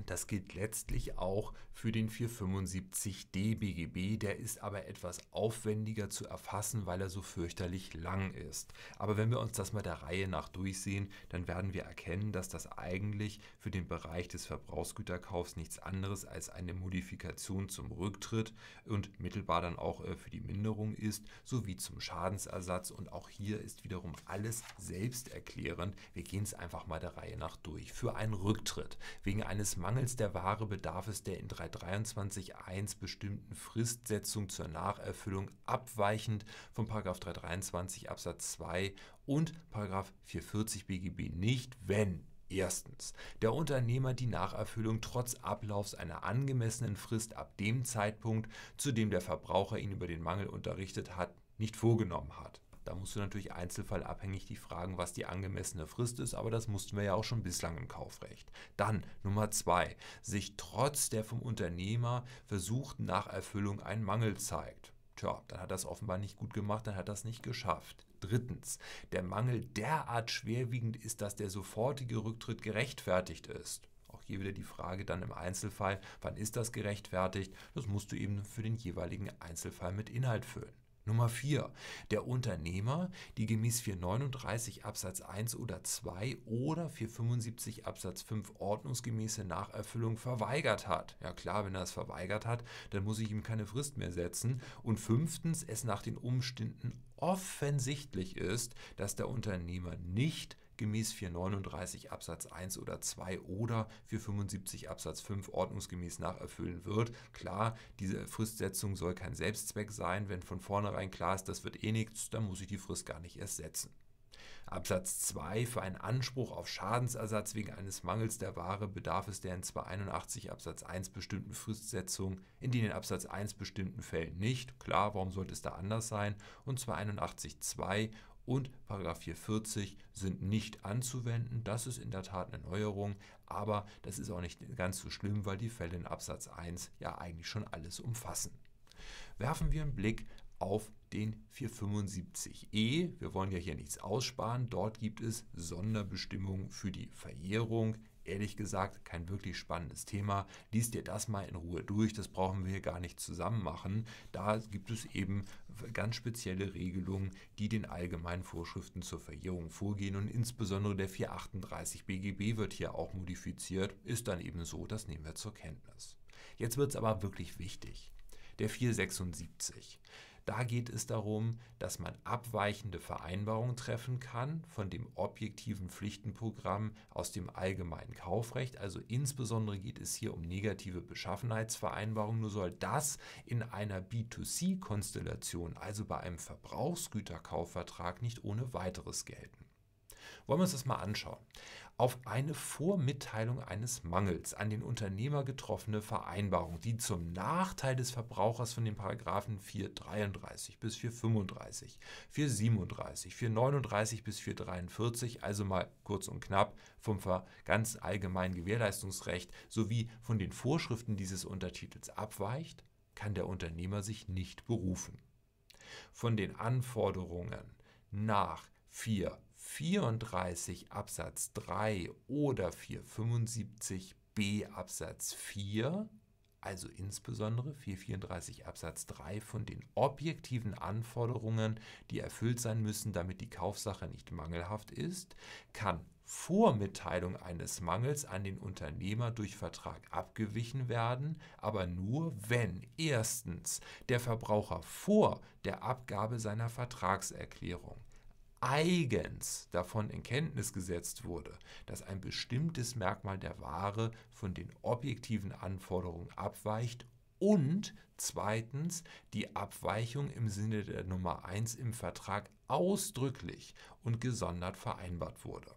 Speaker 1: das gilt letztlich auch für den 475 d BGB, der ist aber etwas aufwendiger zu erfassen, weil er so fürchterlich lang ist. Aber wenn wir uns das mal der Reihe nach durchsehen, dann werden wir erkennen, dass das eigentlich für den Bereich des Verbrauchsgüterkaufs nichts anderes als eine Modifikation zum Rücktritt und mittelbar dann auch äh, für die Minderung ist, sowie zum Schadensersatz. Und auch hier ist wiederum alles selbsterklärend. Wir gehen es einfach mal der Reihe nach durch. Für einen Rücktritt wegen eines Mangels mangels der Ware bedarf es der in 323.1 bestimmten Fristsetzung zur Nacherfüllung abweichend von 323 Absatz 2 und 440 BGB nicht, wenn Erstens. Der Unternehmer die Nacherfüllung trotz Ablaufs einer angemessenen Frist ab dem Zeitpunkt, zu dem der Verbraucher ihn über den Mangel unterrichtet hat, nicht vorgenommen hat. Da musst du natürlich einzelfallabhängig die fragen, was die angemessene Frist ist, aber das mussten wir ja auch schon bislang im Kaufrecht. Dann Nummer zwei, sich trotz der vom Unternehmer versuchten Nacherfüllung ein Mangel zeigt. Tja, dann hat das offenbar nicht gut gemacht, dann hat das nicht geschafft. Drittens, der Mangel derart schwerwiegend ist, dass der sofortige Rücktritt gerechtfertigt ist. Auch hier wieder die Frage dann im Einzelfall, wann ist das gerechtfertigt? Das musst du eben für den jeweiligen Einzelfall mit Inhalt füllen. Nummer 4. Der Unternehmer, die gemäß 439 Absatz 1 oder 2 oder 475 Absatz 5 ordnungsgemäße Nacherfüllung verweigert hat. Ja klar, wenn er es verweigert hat, dann muss ich ihm keine Frist mehr setzen. Und fünftens, es nach den Umständen offensichtlich ist, dass der Unternehmer nicht gemäß 439 Absatz 1 oder 2 oder 475 Absatz 5 ordnungsgemäß nacherfüllen wird. Klar, diese Fristsetzung soll kein Selbstzweck sein. Wenn von vornherein klar ist, das wird eh nichts, dann muss ich die Frist gar nicht erst setzen. Absatz 2 für einen Anspruch auf Schadensersatz wegen eines Mangels der Ware bedarf es der in 281 Absatz 1 bestimmten Fristsetzung, in den in Absatz 1 bestimmten Fällen nicht. Klar, warum sollte es da anders sein? Und 281 2 und 440 sind nicht anzuwenden. Das ist in der Tat eine Neuerung, aber das ist auch nicht ganz so schlimm, weil die Fälle in Absatz 1 ja eigentlich schon alles umfassen. Werfen wir einen Blick auf den 475e. Wir wollen ja hier nichts aussparen. Dort gibt es Sonderbestimmungen für die Verjährung ehrlich gesagt kein wirklich spannendes Thema. Lies dir das mal in Ruhe durch, das brauchen wir hier gar nicht zusammen machen. Da gibt es eben ganz spezielle Regelungen, die den allgemeinen Vorschriften zur Verjährung vorgehen und insbesondere der 438 BGB wird hier auch modifiziert. Ist dann eben so, das nehmen wir zur Kenntnis. Jetzt wird es aber wirklich wichtig. Der 476. Da geht es darum, dass man abweichende Vereinbarungen treffen kann von dem objektiven Pflichtenprogramm aus dem allgemeinen Kaufrecht. Also insbesondere geht es hier um negative Beschaffenheitsvereinbarungen. Nur soll das in einer B2C-Konstellation, also bei einem Verbrauchsgüterkaufvertrag, nicht ohne weiteres gelten. Wollen wir uns das mal anschauen auf eine Vormitteilung eines Mangels an den Unternehmer getroffene Vereinbarung, die zum Nachteil des Verbrauchers von den Paragraphen 433 bis 435, 437, 439 bis 443, also mal kurz und knapp vom ganz allgemeinen Gewährleistungsrecht sowie von den Vorschriften dieses Untertitels abweicht, kann der Unternehmer sich nicht berufen. Von den Anforderungen nach 4 434 Absatz 3 oder 475 b Absatz 4, also insbesondere 434 Absatz 3 von den objektiven Anforderungen, die erfüllt sein müssen, damit die Kaufsache nicht mangelhaft ist, kann vor Mitteilung eines Mangels an den Unternehmer durch Vertrag abgewichen werden, aber nur, wenn erstens der Verbraucher vor der Abgabe seiner Vertragserklärung eigens davon in Kenntnis gesetzt wurde, dass ein bestimmtes Merkmal der Ware von den objektiven Anforderungen abweicht und zweitens die Abweichung im Sinne der Nummer 1 im Vertrag ausdrücklich und gesondert vereinbart wurde.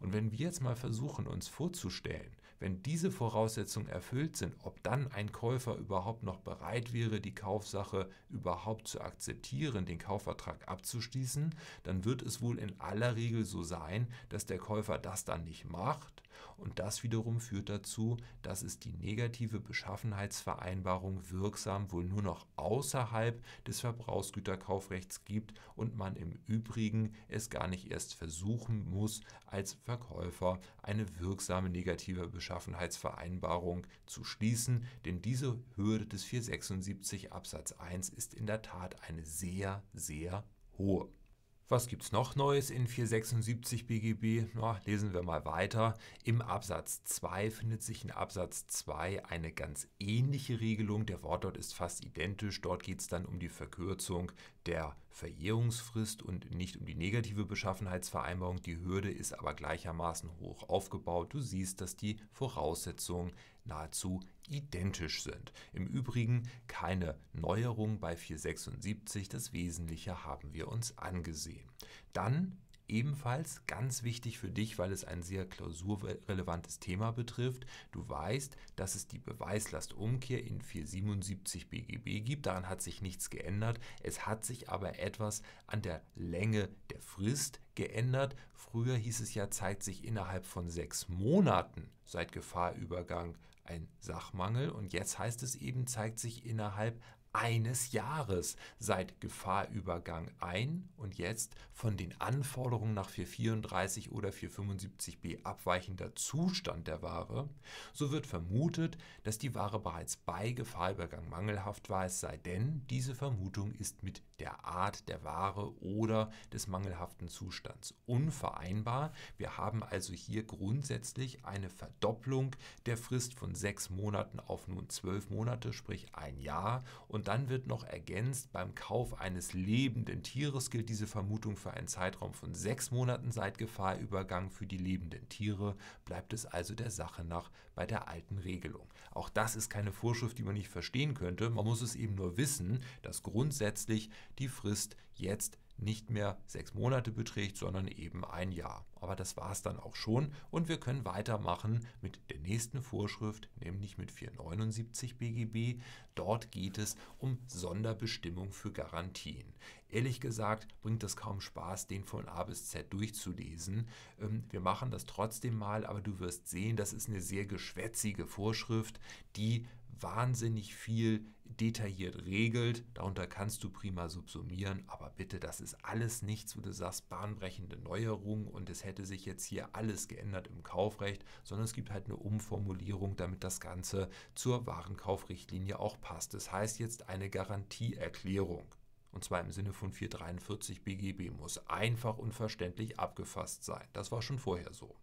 Speaker 1: Und wenn wir jetzt mal versuchen, uns vorzustellen, wenn diese Voraussetzungen erfüllt sind, ob dann ein Käufer überhaupt noch bereit wäre, die Kaufsache überhaupt zu akzeptieren, den Kaufvertrag abzuschließen, dann wird es wohl in aller Regel so sein, dass der Käufer das dann nicht macht und das wiederum führt dazu, dass es die negative Beschaffenheitsvereinbarung wirksam wohl nur noch außerhalb des Verbrauchsgüterkaufrechts gibt und man im Übrigen es gar nicht erst versuchen muss, als Verkäufer eine wirksame negative Beschaffenheitsvereinbarung Rechtsbeschaffenheitsvereinbarung zu schließen, denn diese Hürde des 476 Absatz 1 ist in der Tat eine sehr, sehr hohe. Was gibt's noch Neues in 476 BGB? Na, lesen wir mal weiter. Im Absatz 2 findet sich in Absatz 2 eine ganz ähnliche Regelung. Der Wortlaut ist fast identisch. Dort geht es dann um die Verkürzung der Verjährungsfrist und nicht um die negative Beschaffenheitsvereinbarung. Die Hürde ist aber gleichermaßen hoch aufgebaut. Du siehst, dass die Voraussetzungen nahezu identisch sind. Im Übrigen keine Neuerung bei 476, das Wesentliche haben wir uns angesehen. Dann ebenfalls ganz wichtig für dich, weil es ein sehr klausurrelevantes Thema betrifft. Du weißt, dass es die Beweislastumkehr in 477 BGB gibt. Daran hat sich nichts geändert. Es hat sich aber etwas an der Länge der Frist geändert. Früher hieß es ja, zeigt sich innerhalb von sechs Monaten seit Gefahrübergang ein Sachmangel und jetzt heißt es eben, zeigt sich innerhalb eines Jahres seit Gefahrübergang ein und jetzt von den Anforderungen nach 434 oder 475b abweichender Zustand der Ware, so wird vermutet, dass die Ware bereits bei Gefahrübergang mangelhaft war, es sei denn, diese Vermutung ist mit der Art der Ware oder des mangelhaften Zustands unvereinbar. Wir haben also hier grundsätzlich eine Verdopplung der Frist von sechs Monaten auf nun zwölf Monate, sprich ein Jahr und dann wird noch ergänzt, beim Kauf eines lebenden Tieres gilt diese Vermutung für einen Zeitraum von sechs Monaten seit Gefahrübergang für die lebenden Tiere, bleibt es also der Sache nach bei der alten Regelung. Auch das ist keine Vorschrift, die man nicht verstehen könnte, man muss es eben nur wissen, dass grundsätzlich die Frist jetzt nicht mehr sechs Monate beträgt, sondern eben ein Jahr. Aber das war es dann auch schon und wir können weitermachen mit der nächsten Vorschrift, nämlich mit 479 BGB. Dort geht es um Sonderbestimmung für Garantien. Ehrlich gesagt bringt es kaum Spaß, den von A bis Z durchzulesen. Ähm, wir machen das trotzdem mal, aber du wirst sehen, das ist eine sehr geschwätzige Vorschrift, die wahnsinnig viel detailliert regelt. Darunter kannst du prima subsumieren, aber bitte, das ist alles nichts, wo du sagst, bahnbrechende Neuerungen und es hätte sich jetzt hier alles geändert im Kaufrecht, sondern es gibt halt eine Umformulierung, damit das Ganze zur Warenkaufrichtlinie auch passt. Das heißt jetzt eine Garantieerklärung. Und zwar im Sinne von 443 BGB muss einfach und verständlich abgefasst sein. Das war schon vorher so.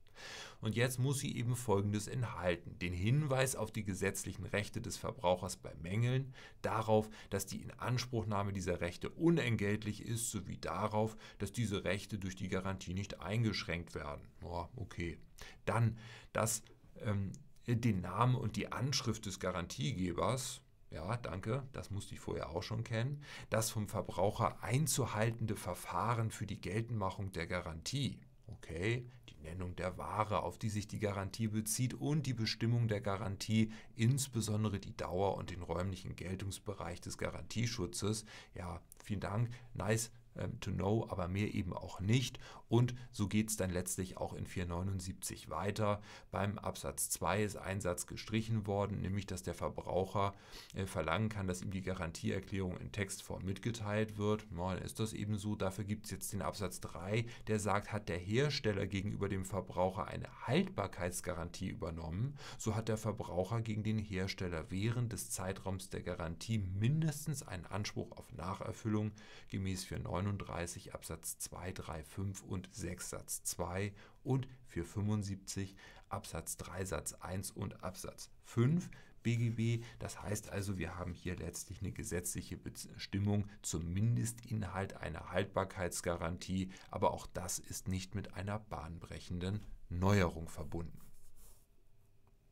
Speaker 1: Und jetzt muss sie eben Folgendes enthalten. Den Hinweis auf die gesetzlichen Rechte des Verbrauchers bei Mängeln, darauf, dass die Inanspruchnahme dieser Rechte unentgeltlich ist, sowie darauf, dass diese Rechte durch die Garantie nicht eingeschränkt werden. Oh, okay. Dann, dass ähm, den Namen und die Anschrift des Garantiegebers, ja, danke, das musste ich vorher auch schon kennen, das vom Verbraucher einzuhaltende Verfahren für die Geltendmachung der Garantie. Okay, Nennung der Ware, auf die sich die Garantie bezieht und die Bestimmung der Garantie, insbesondere die Dauer und den räumlichen Geltungsbereich des Garantieschutzes. Ja, vielen Dank. Nice ähm, to know, aber mehr eben auch nicht. Und so geht es dann letztlich auch in 479 weiter. Beim Absatz 2 ist ein Satz gestrichen worden, nämlich dass der Verbraucher äh, verlangen kann, dass ihm die Garantieerklärung in Textform mitgeteilt wird. Ja, ist das eben so. Dafür gibt es jetzt den Absatz 3, der sagt, hat der Hersteller gegenüber dem Verbraucher eine Haltbarkeitsgarantie übernommen, so hat der Verbraucher gegen den Hersteller während des Zeitraums der Garantie mindestens einen Anspruch auf Nacherfüllung gemäß 439 Absatz 2, 3, 5 und und 6 Satz 2 und 475 Absatz 3 Satz 1 und Absatz 5 BGB. Das heißt also, wir haben hier letztlich eine gesetzliche Bestimmung zum Mindestinhalt einer Haltbarkeitsgarantie, aber auch das ist nicht mit einer bahnbrechenden Neuerung verbunden.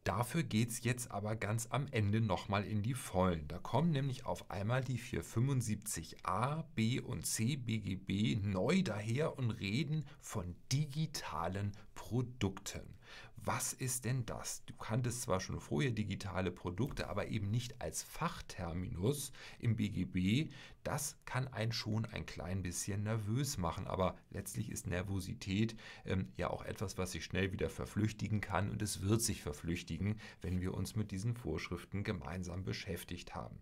Speaker 1: Dafür geht es jetzt aber ganz am Ende nochmal in die Vollen. Da kommen nämlich auf einmal die 475a, b und c BGB neu daher und reden von digitalen Produkten. Was ist denn das? Du kanntest zwar schon vorher digitale Produkte, aber eben nicht als Fachterminus im BGB. Das kann einen schon ein klein bisschen nervös machen, aber letztlich ist Nervosität ähm, ja auch etwas, was sich schnell wieder verflüchtigen kann und es wird sich verflüchtigen, wenn wir uns mit diesen Vorschriften gemeinsam beschäftigt haben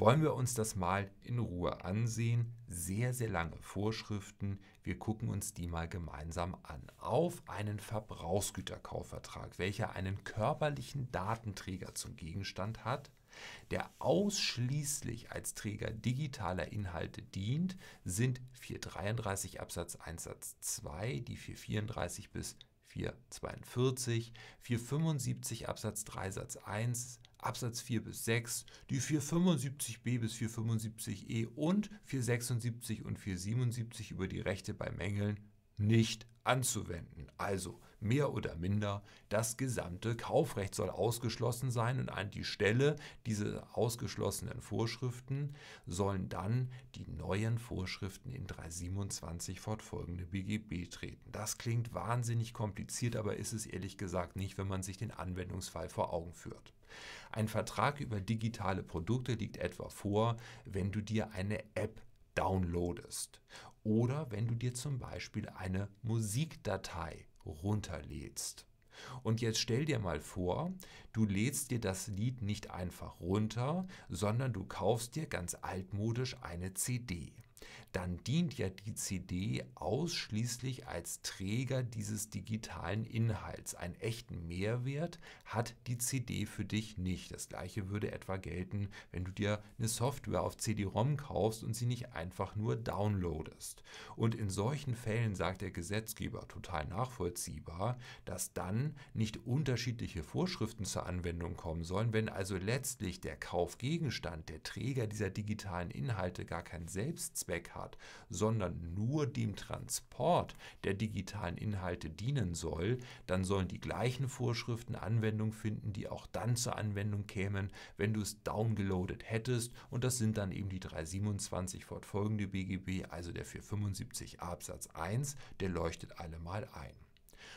Speaker 1: wollen wir uns das mal in Ruhe ansehen. Sehr, sehr lange Vorschriften. Wir gucken uns die mal gemeinsam an. Auf einen Verbrauchsgüterkaufvertrag, welcher einen körperlichen Datenträger zum Gegenstand hat, der ausschließlich als Träger digitaler Inhalte dient, sind 433 Absatz 1 Satz 2, die 434 bis 442, 475 Absatz 3 Satz 1, Absatz 4 bis 6, die 475b bis 475e und 476 und 477 über die Rechte bei Mängeln nicht anzuwenden. Also mehr oder minder das gesamte Kaufrecht soll ausgeschlossen sein und an die Stelle dieser ausgeschlossenen Vorschriften sollen dann die neuen Vorschriften in 327 fortfolgende BGB treten. Das klingt wahnsinnig kompliziert, aber ist es ehrlich gesagt nicht, wenn man sich den Anwendungsfall vor Augen führt. Ein Vertrag über digitale Produkte liegt etwa vor, wenn du dir eine App downloadest oder wenn du dir zum Beispiel eine Musikdatei runterlädst. Und jetzt stell dir mal vor, du lädst dir das Lied nicht einfach runter, sondern du kaufst dir ganz altmodisch eine CD dann dient ja die CD ausschließlich als Träger dieses digitalen Inhalts. Einen echten Mehrwert hat die CD für dich nicht. Das gleiche würde etwa gelten, wenn du dir eine Software auf CD-ROM kaufst und sie nicht einfach nur downloadest. Und in solchen Fällen sagt der Gesetzgeber total nachvollziehbar, dass dann nicht unterschiedliche Vorschriften zur Anwendung kommen sollen, wenn also letztlich der Kaufgegenstand, der Träger dieser digitalen Inhalte gar keinen Selbstzweck hat, hat, sondern nur dem Transport der digitalen Inhalte dienen soll, dann sollen die gleichen Vorschriften Anwendung finden, die auch dann zur Anwendung kämen, wenn du es downgeloadet hättest. Und das sind dann eben die 327 fortfolgende BGB, also der 475 Absatz 1, der leuchtet allemal ein.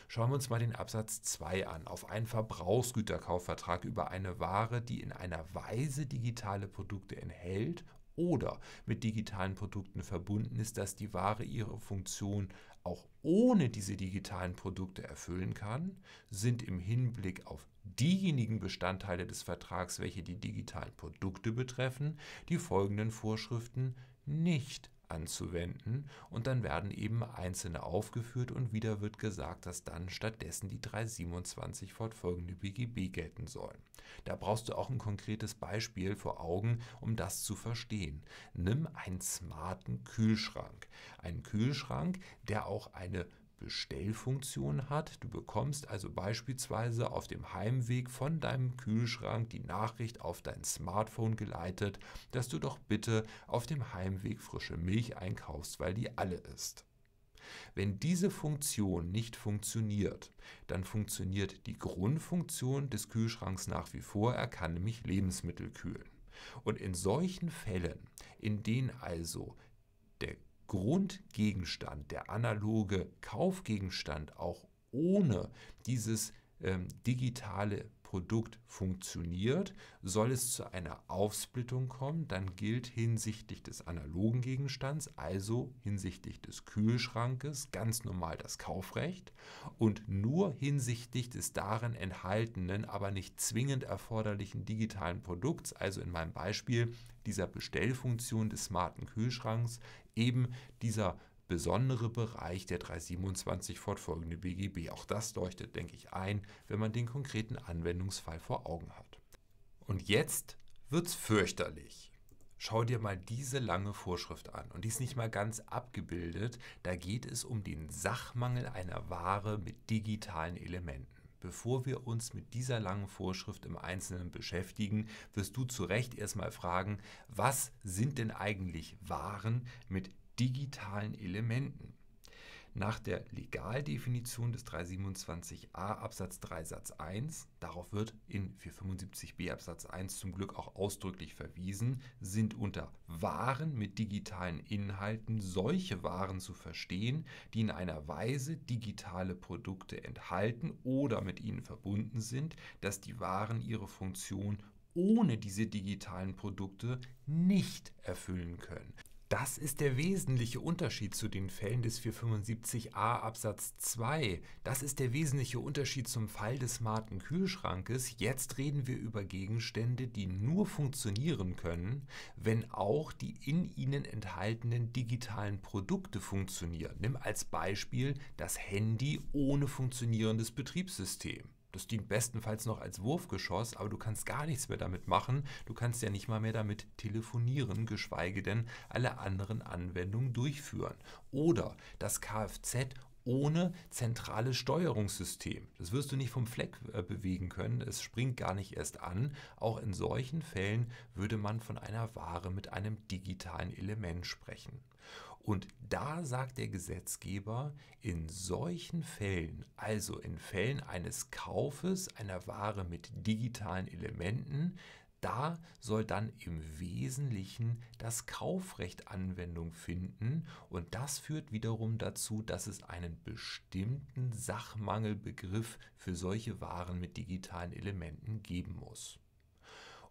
Speaker 1: Schauen wir uns mal den Absatz 2 an, auf einen Verbrauchsgüterkaufvertrag über eine Ware, die in einer Weise digitale Produkte enthält oder mit digitalen Produkten verbunden ist, dass die Ware ihre Funktion auch ohne diese digitalen Produkte erfüllen kann, sind im Hinblick auf diejenigen Bestandteile des Vertrags, welche die digitalen Produkte betreffen, die folgenden Vorschriften nicht anzuwenden und dann werden eben einzelne aufgeführt und wieder wird gesagt, dass dann stattdessen die 327 fortfolgende BGB gelten sollen. Da brauchst du auch ein konkretes Beispiel vor Augen, um das zu verstehen. Nimm einen smarten Kühlschrank. Einen Kühlschrank, der auch eine Bestellfunktion hat. Du bekommst also beispielsweise auf dem Heimweg von deinem Kühlschrank die Nachricht auf dein Smartphone geleitet, dass du doch bitte auf dem Heimweg frische Milch einkaufst, weil die alle ist. Wenn diese Funktion nicht funktioniert, dann funktioniert die Grundfunktion des Kühlschranks nach wie vor, er kann nämlich Lebensmittel kühlen. Und in solchen Fällen, in denen also der Grundgegenstand, der analoge Kaufgegenstand auch ohne dieses ähm, digitale Produkt funktioniert. Soll es zu einer Aufsplittung kommen, dann gilt hinsichtlich des analogen Gegenstands, also hinsichtlich des Kühlschrankes, ganz normal das Kaufrecht und nur hinsichtlich des darin enthaltenen, aber nicht zwingend erforderlichen digitalen Produkts, also in meinem Beispiel dieser Bestellfunktion des smarten Kühlschranks, eben dieser besondere Bereich der 327 fortfolgende BGB. Auch das leuchtet, denke ich, ein, wenn man den konkreten Anwendungsfall vor Augen hat. Und jetzt wird's fürchterlich. Schau dir mal diese lange Vorschrift an. Und die ist nicht mal ganz abgebildet. Da geht es um den Sachmangel einer Ware mit digitalen Elementen. Bevor wir uns mit dieser langen Vorschrift im Einzelnen beschäftigen, wirst du zu Recht erstmal fragen, was sind denn eigentlich Waren mit digitalen Elementen? nach der Legaldefinition des 327a Absatz 3 Satz 1, darauf wird in 475b Absatz 1 zum Glück auch ausdrücklich verwiesen, sind unter Waren mit digitalen Inhalten solche Waren zu verstehen, die in einer Weise digitale Produkte enthalten oder mit ihnen verbunden sind, dass die Waren ihre Funktion ohne diese digitalen Produkte nicht erfüllen können. Das ist der wesentliche Unterschied zu den Fällen des 475a Absatz 2. Das ist der wesentliche Unterschied zum Fall des smarten Kühlschrankes. Jetzt reden wir über Gegenstände, die nur funktionieren können, wenn auch die in ihnen enthaltenen digitalen Produkte funktionieren. Nimm als Beispiel das Handy ohne funktionierendes Betriebssystem. Das dient bestenfalls noch als Wurfgeschoss, aber du kannst gar nichts mehr damit machen. Du kannst ja nicht mal mehr damit telefonieren, geschweige denn alle anderen Anwendungen durchführen. Oder das Kfz ohne zentrales Steuerungssystem. Das wirst du nicht vom Fleck äh, bewegen können, es springt gar nicht erst an. Auch in solchen Fällen würde man von einer Ware mit einem digitalen Element sprechen. Und da sagt der Gesetzgeber, in solchen Fällen, also in Fällen eines Kaufes einer Ware mit digitalen Elementen, da soll dann im Wesentlichen das Kaufrecht Anwendung finden und das führt wiederum dazu, dass es einen bestimmten Sachmangelbegriff für solche Waren mit digitalen Elementen geben muss.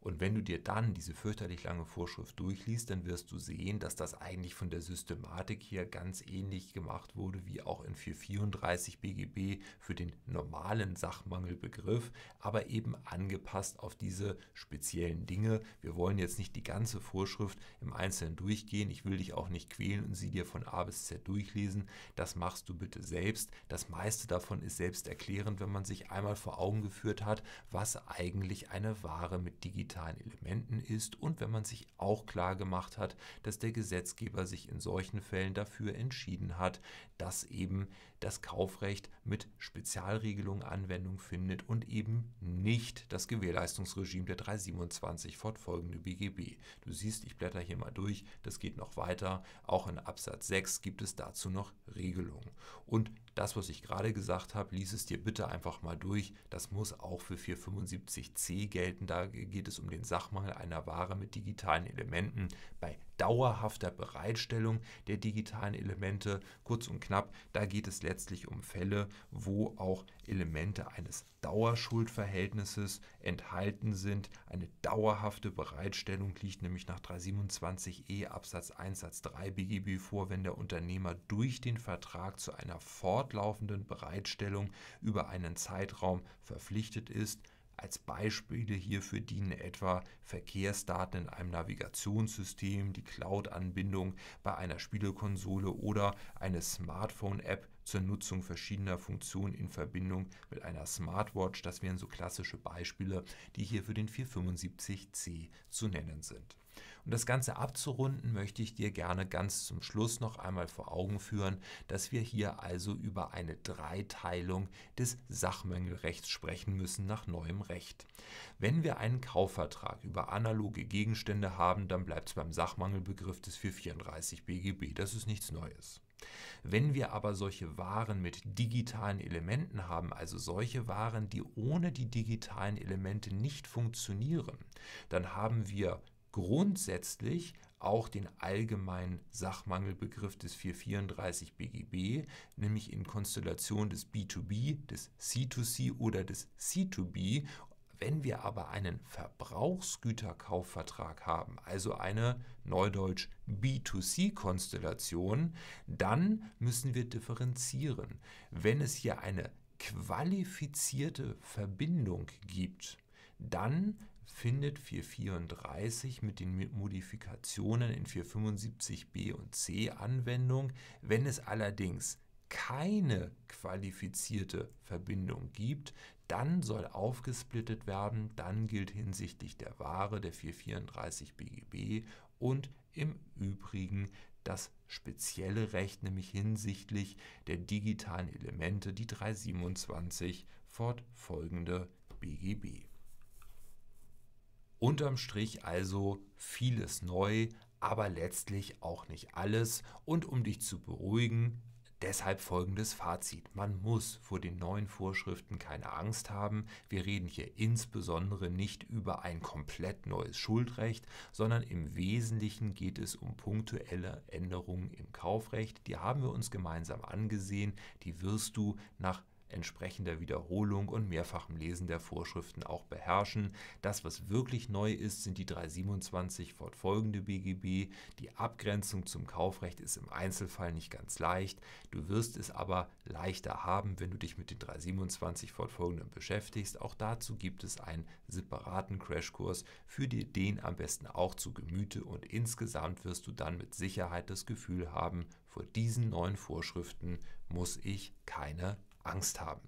Speaker 1: Und wenn du dir dann diese fürchterlich lange Vorschrift durchliest, dann wirst du sehen, dass das eigentlich von der Systematik hier ganz ähnlich gemacht wurde wie auch in 434 BGB für den normalen Sachmangelbegriff, aber eben angepasst auf diese speziellen Dinge. Wir wollen jetzt nicht die ganze Vorschrift im Einzelnen durchgehen. Ich will dich auch nicht quälen und sie dir von A bis Z durchlesen. Das machst du bitte selbst. Das meiste davon ist selbsterklärend, wenn man sich einmal vor Augen geführt hat, was eigentlich eine Ware mit digitalen digitalen Elementen ist und wenn man sich auch klar gemacht hat, dass der Gesetzgeber sich in solchen Fällen dafür entschieden hat, dass eben das Kaufrecht mit Spezialregelungen Anwendung findet und eben nicht das Gewährleistungsregime der 327 fortfolgende BGB. Du siehst, ich blätter hier mal durch, das geht noch weiter. Auch in Absatz 6 gibt es dazu noch Regelungen. Und das, was ich gerade gesagt habe, lies es dir bitte einfach mal durch. Das muss auch für 475c gelten. Da geht es um den Sachmangel einer Ware mit digitalen Elementen. Bei dauerhafter Bereitstellung der digitalen Elemente. Kurz und knapp, da geht es letztlich um Fälle, wo auch Elemente eines Dauerschuldverhältnisses enthalten sind. Eine dauerhafte Bereitstellung liegt nämlich nach 327e Absatz 1 Satz 3 BGB vor, wenn der Unternehmer durch den Vertrag zu einer fortlaufenden Bereitstellung über einen Zeitraum verpflichtet ist, als Beispiele hierfür dienen etwa Verkehrsdaten in einem Navigationssystem, die Cloud-Anbindung bei einer Spielekonsole oder eine Smartphone-App zur Nutzung verschiedener Funktionen in Verbindung mit einer Smartwatch. Das wären so klassische Beispiele, die hier für den 475C zu nennen sind. Und das Ganze abzurunden möchte ich dir gerne ganz zum Schluss noch einmal vor Augen führen, dass wir hier also über eine Dreiteilung des Sachmängelrechts sprechen müssen nach neuem Recht. Wenn wir einen Kaufvertrag über analoge Gegenstände haben, dann bleibt es beim Sachmangelbegriff des 434 BGB. Das ist nichts Neues. Wenn wir aber solche Waren mit digitalen Elementen haben, also solche Waren, die ohne die digitalen Elemente nicht funktionieren, dann haben wir grundsätzlich auch den allgemeinen Sachmangelbegriff des 434 BGB, nämlich in Konstellation des B2B, des C2C oder des C2B. Wenn wir aber einen Verbrauchsgüterkaufvertrag haben, also eine neudeutsch B2C-Konstellation, dann müssen wir differenzieren. Wenn es hier eine qualifizierte Verbindung gibt, dann findet 434 mit den Modifikationen in 475b und c Anwendung. Wenn es allerdings keine qualifizierte Verbindung gibt, dann soll aufgesplittet werden, dann gilt hinsichtlich der Ware der 434 BGB und im Übrigen das spezielle Recht, nämlich hinsichtlich der digitalen Elemente, die 327 fortfolgende BGB. Unterm Strich also vieles neu, aber letztlich auch nicht alles. Und um dich zu beruhigen, Deshalb folgendes Fazit. Man muss vor den neuen Vorschriften keine Angst haben. Wir reden hier insbesondere nicht über ein komplett neues Schuldrecht, sondern im Wesentlichen geht es um punktuelle Änderungen im Kaufrecht. Die haben wir uns gemeinsam angesehen. Die wirst du nach entsprechender Wiederholung und mehrfachem Lesen der Vorschriften auch beherrschen. Das, was wirklich neu ist, sind die 327 fortfolgende BGB. Die Abgrenzung zum Kaufrecht ist im Einzelfall nicht ganz leicht. Du wirst es aber leichter haben, wenn du dich mit den 327 fortfolgenden beschäftigst. Auch dazu gibt es einen separaten Crashkurs. Für dir den am besten auch zu Gemüte und insgesamt wirst du dann mit Sicherheit das Gefühl haben, vor diesen neuen Vorschriften muss ich keine Angst haben.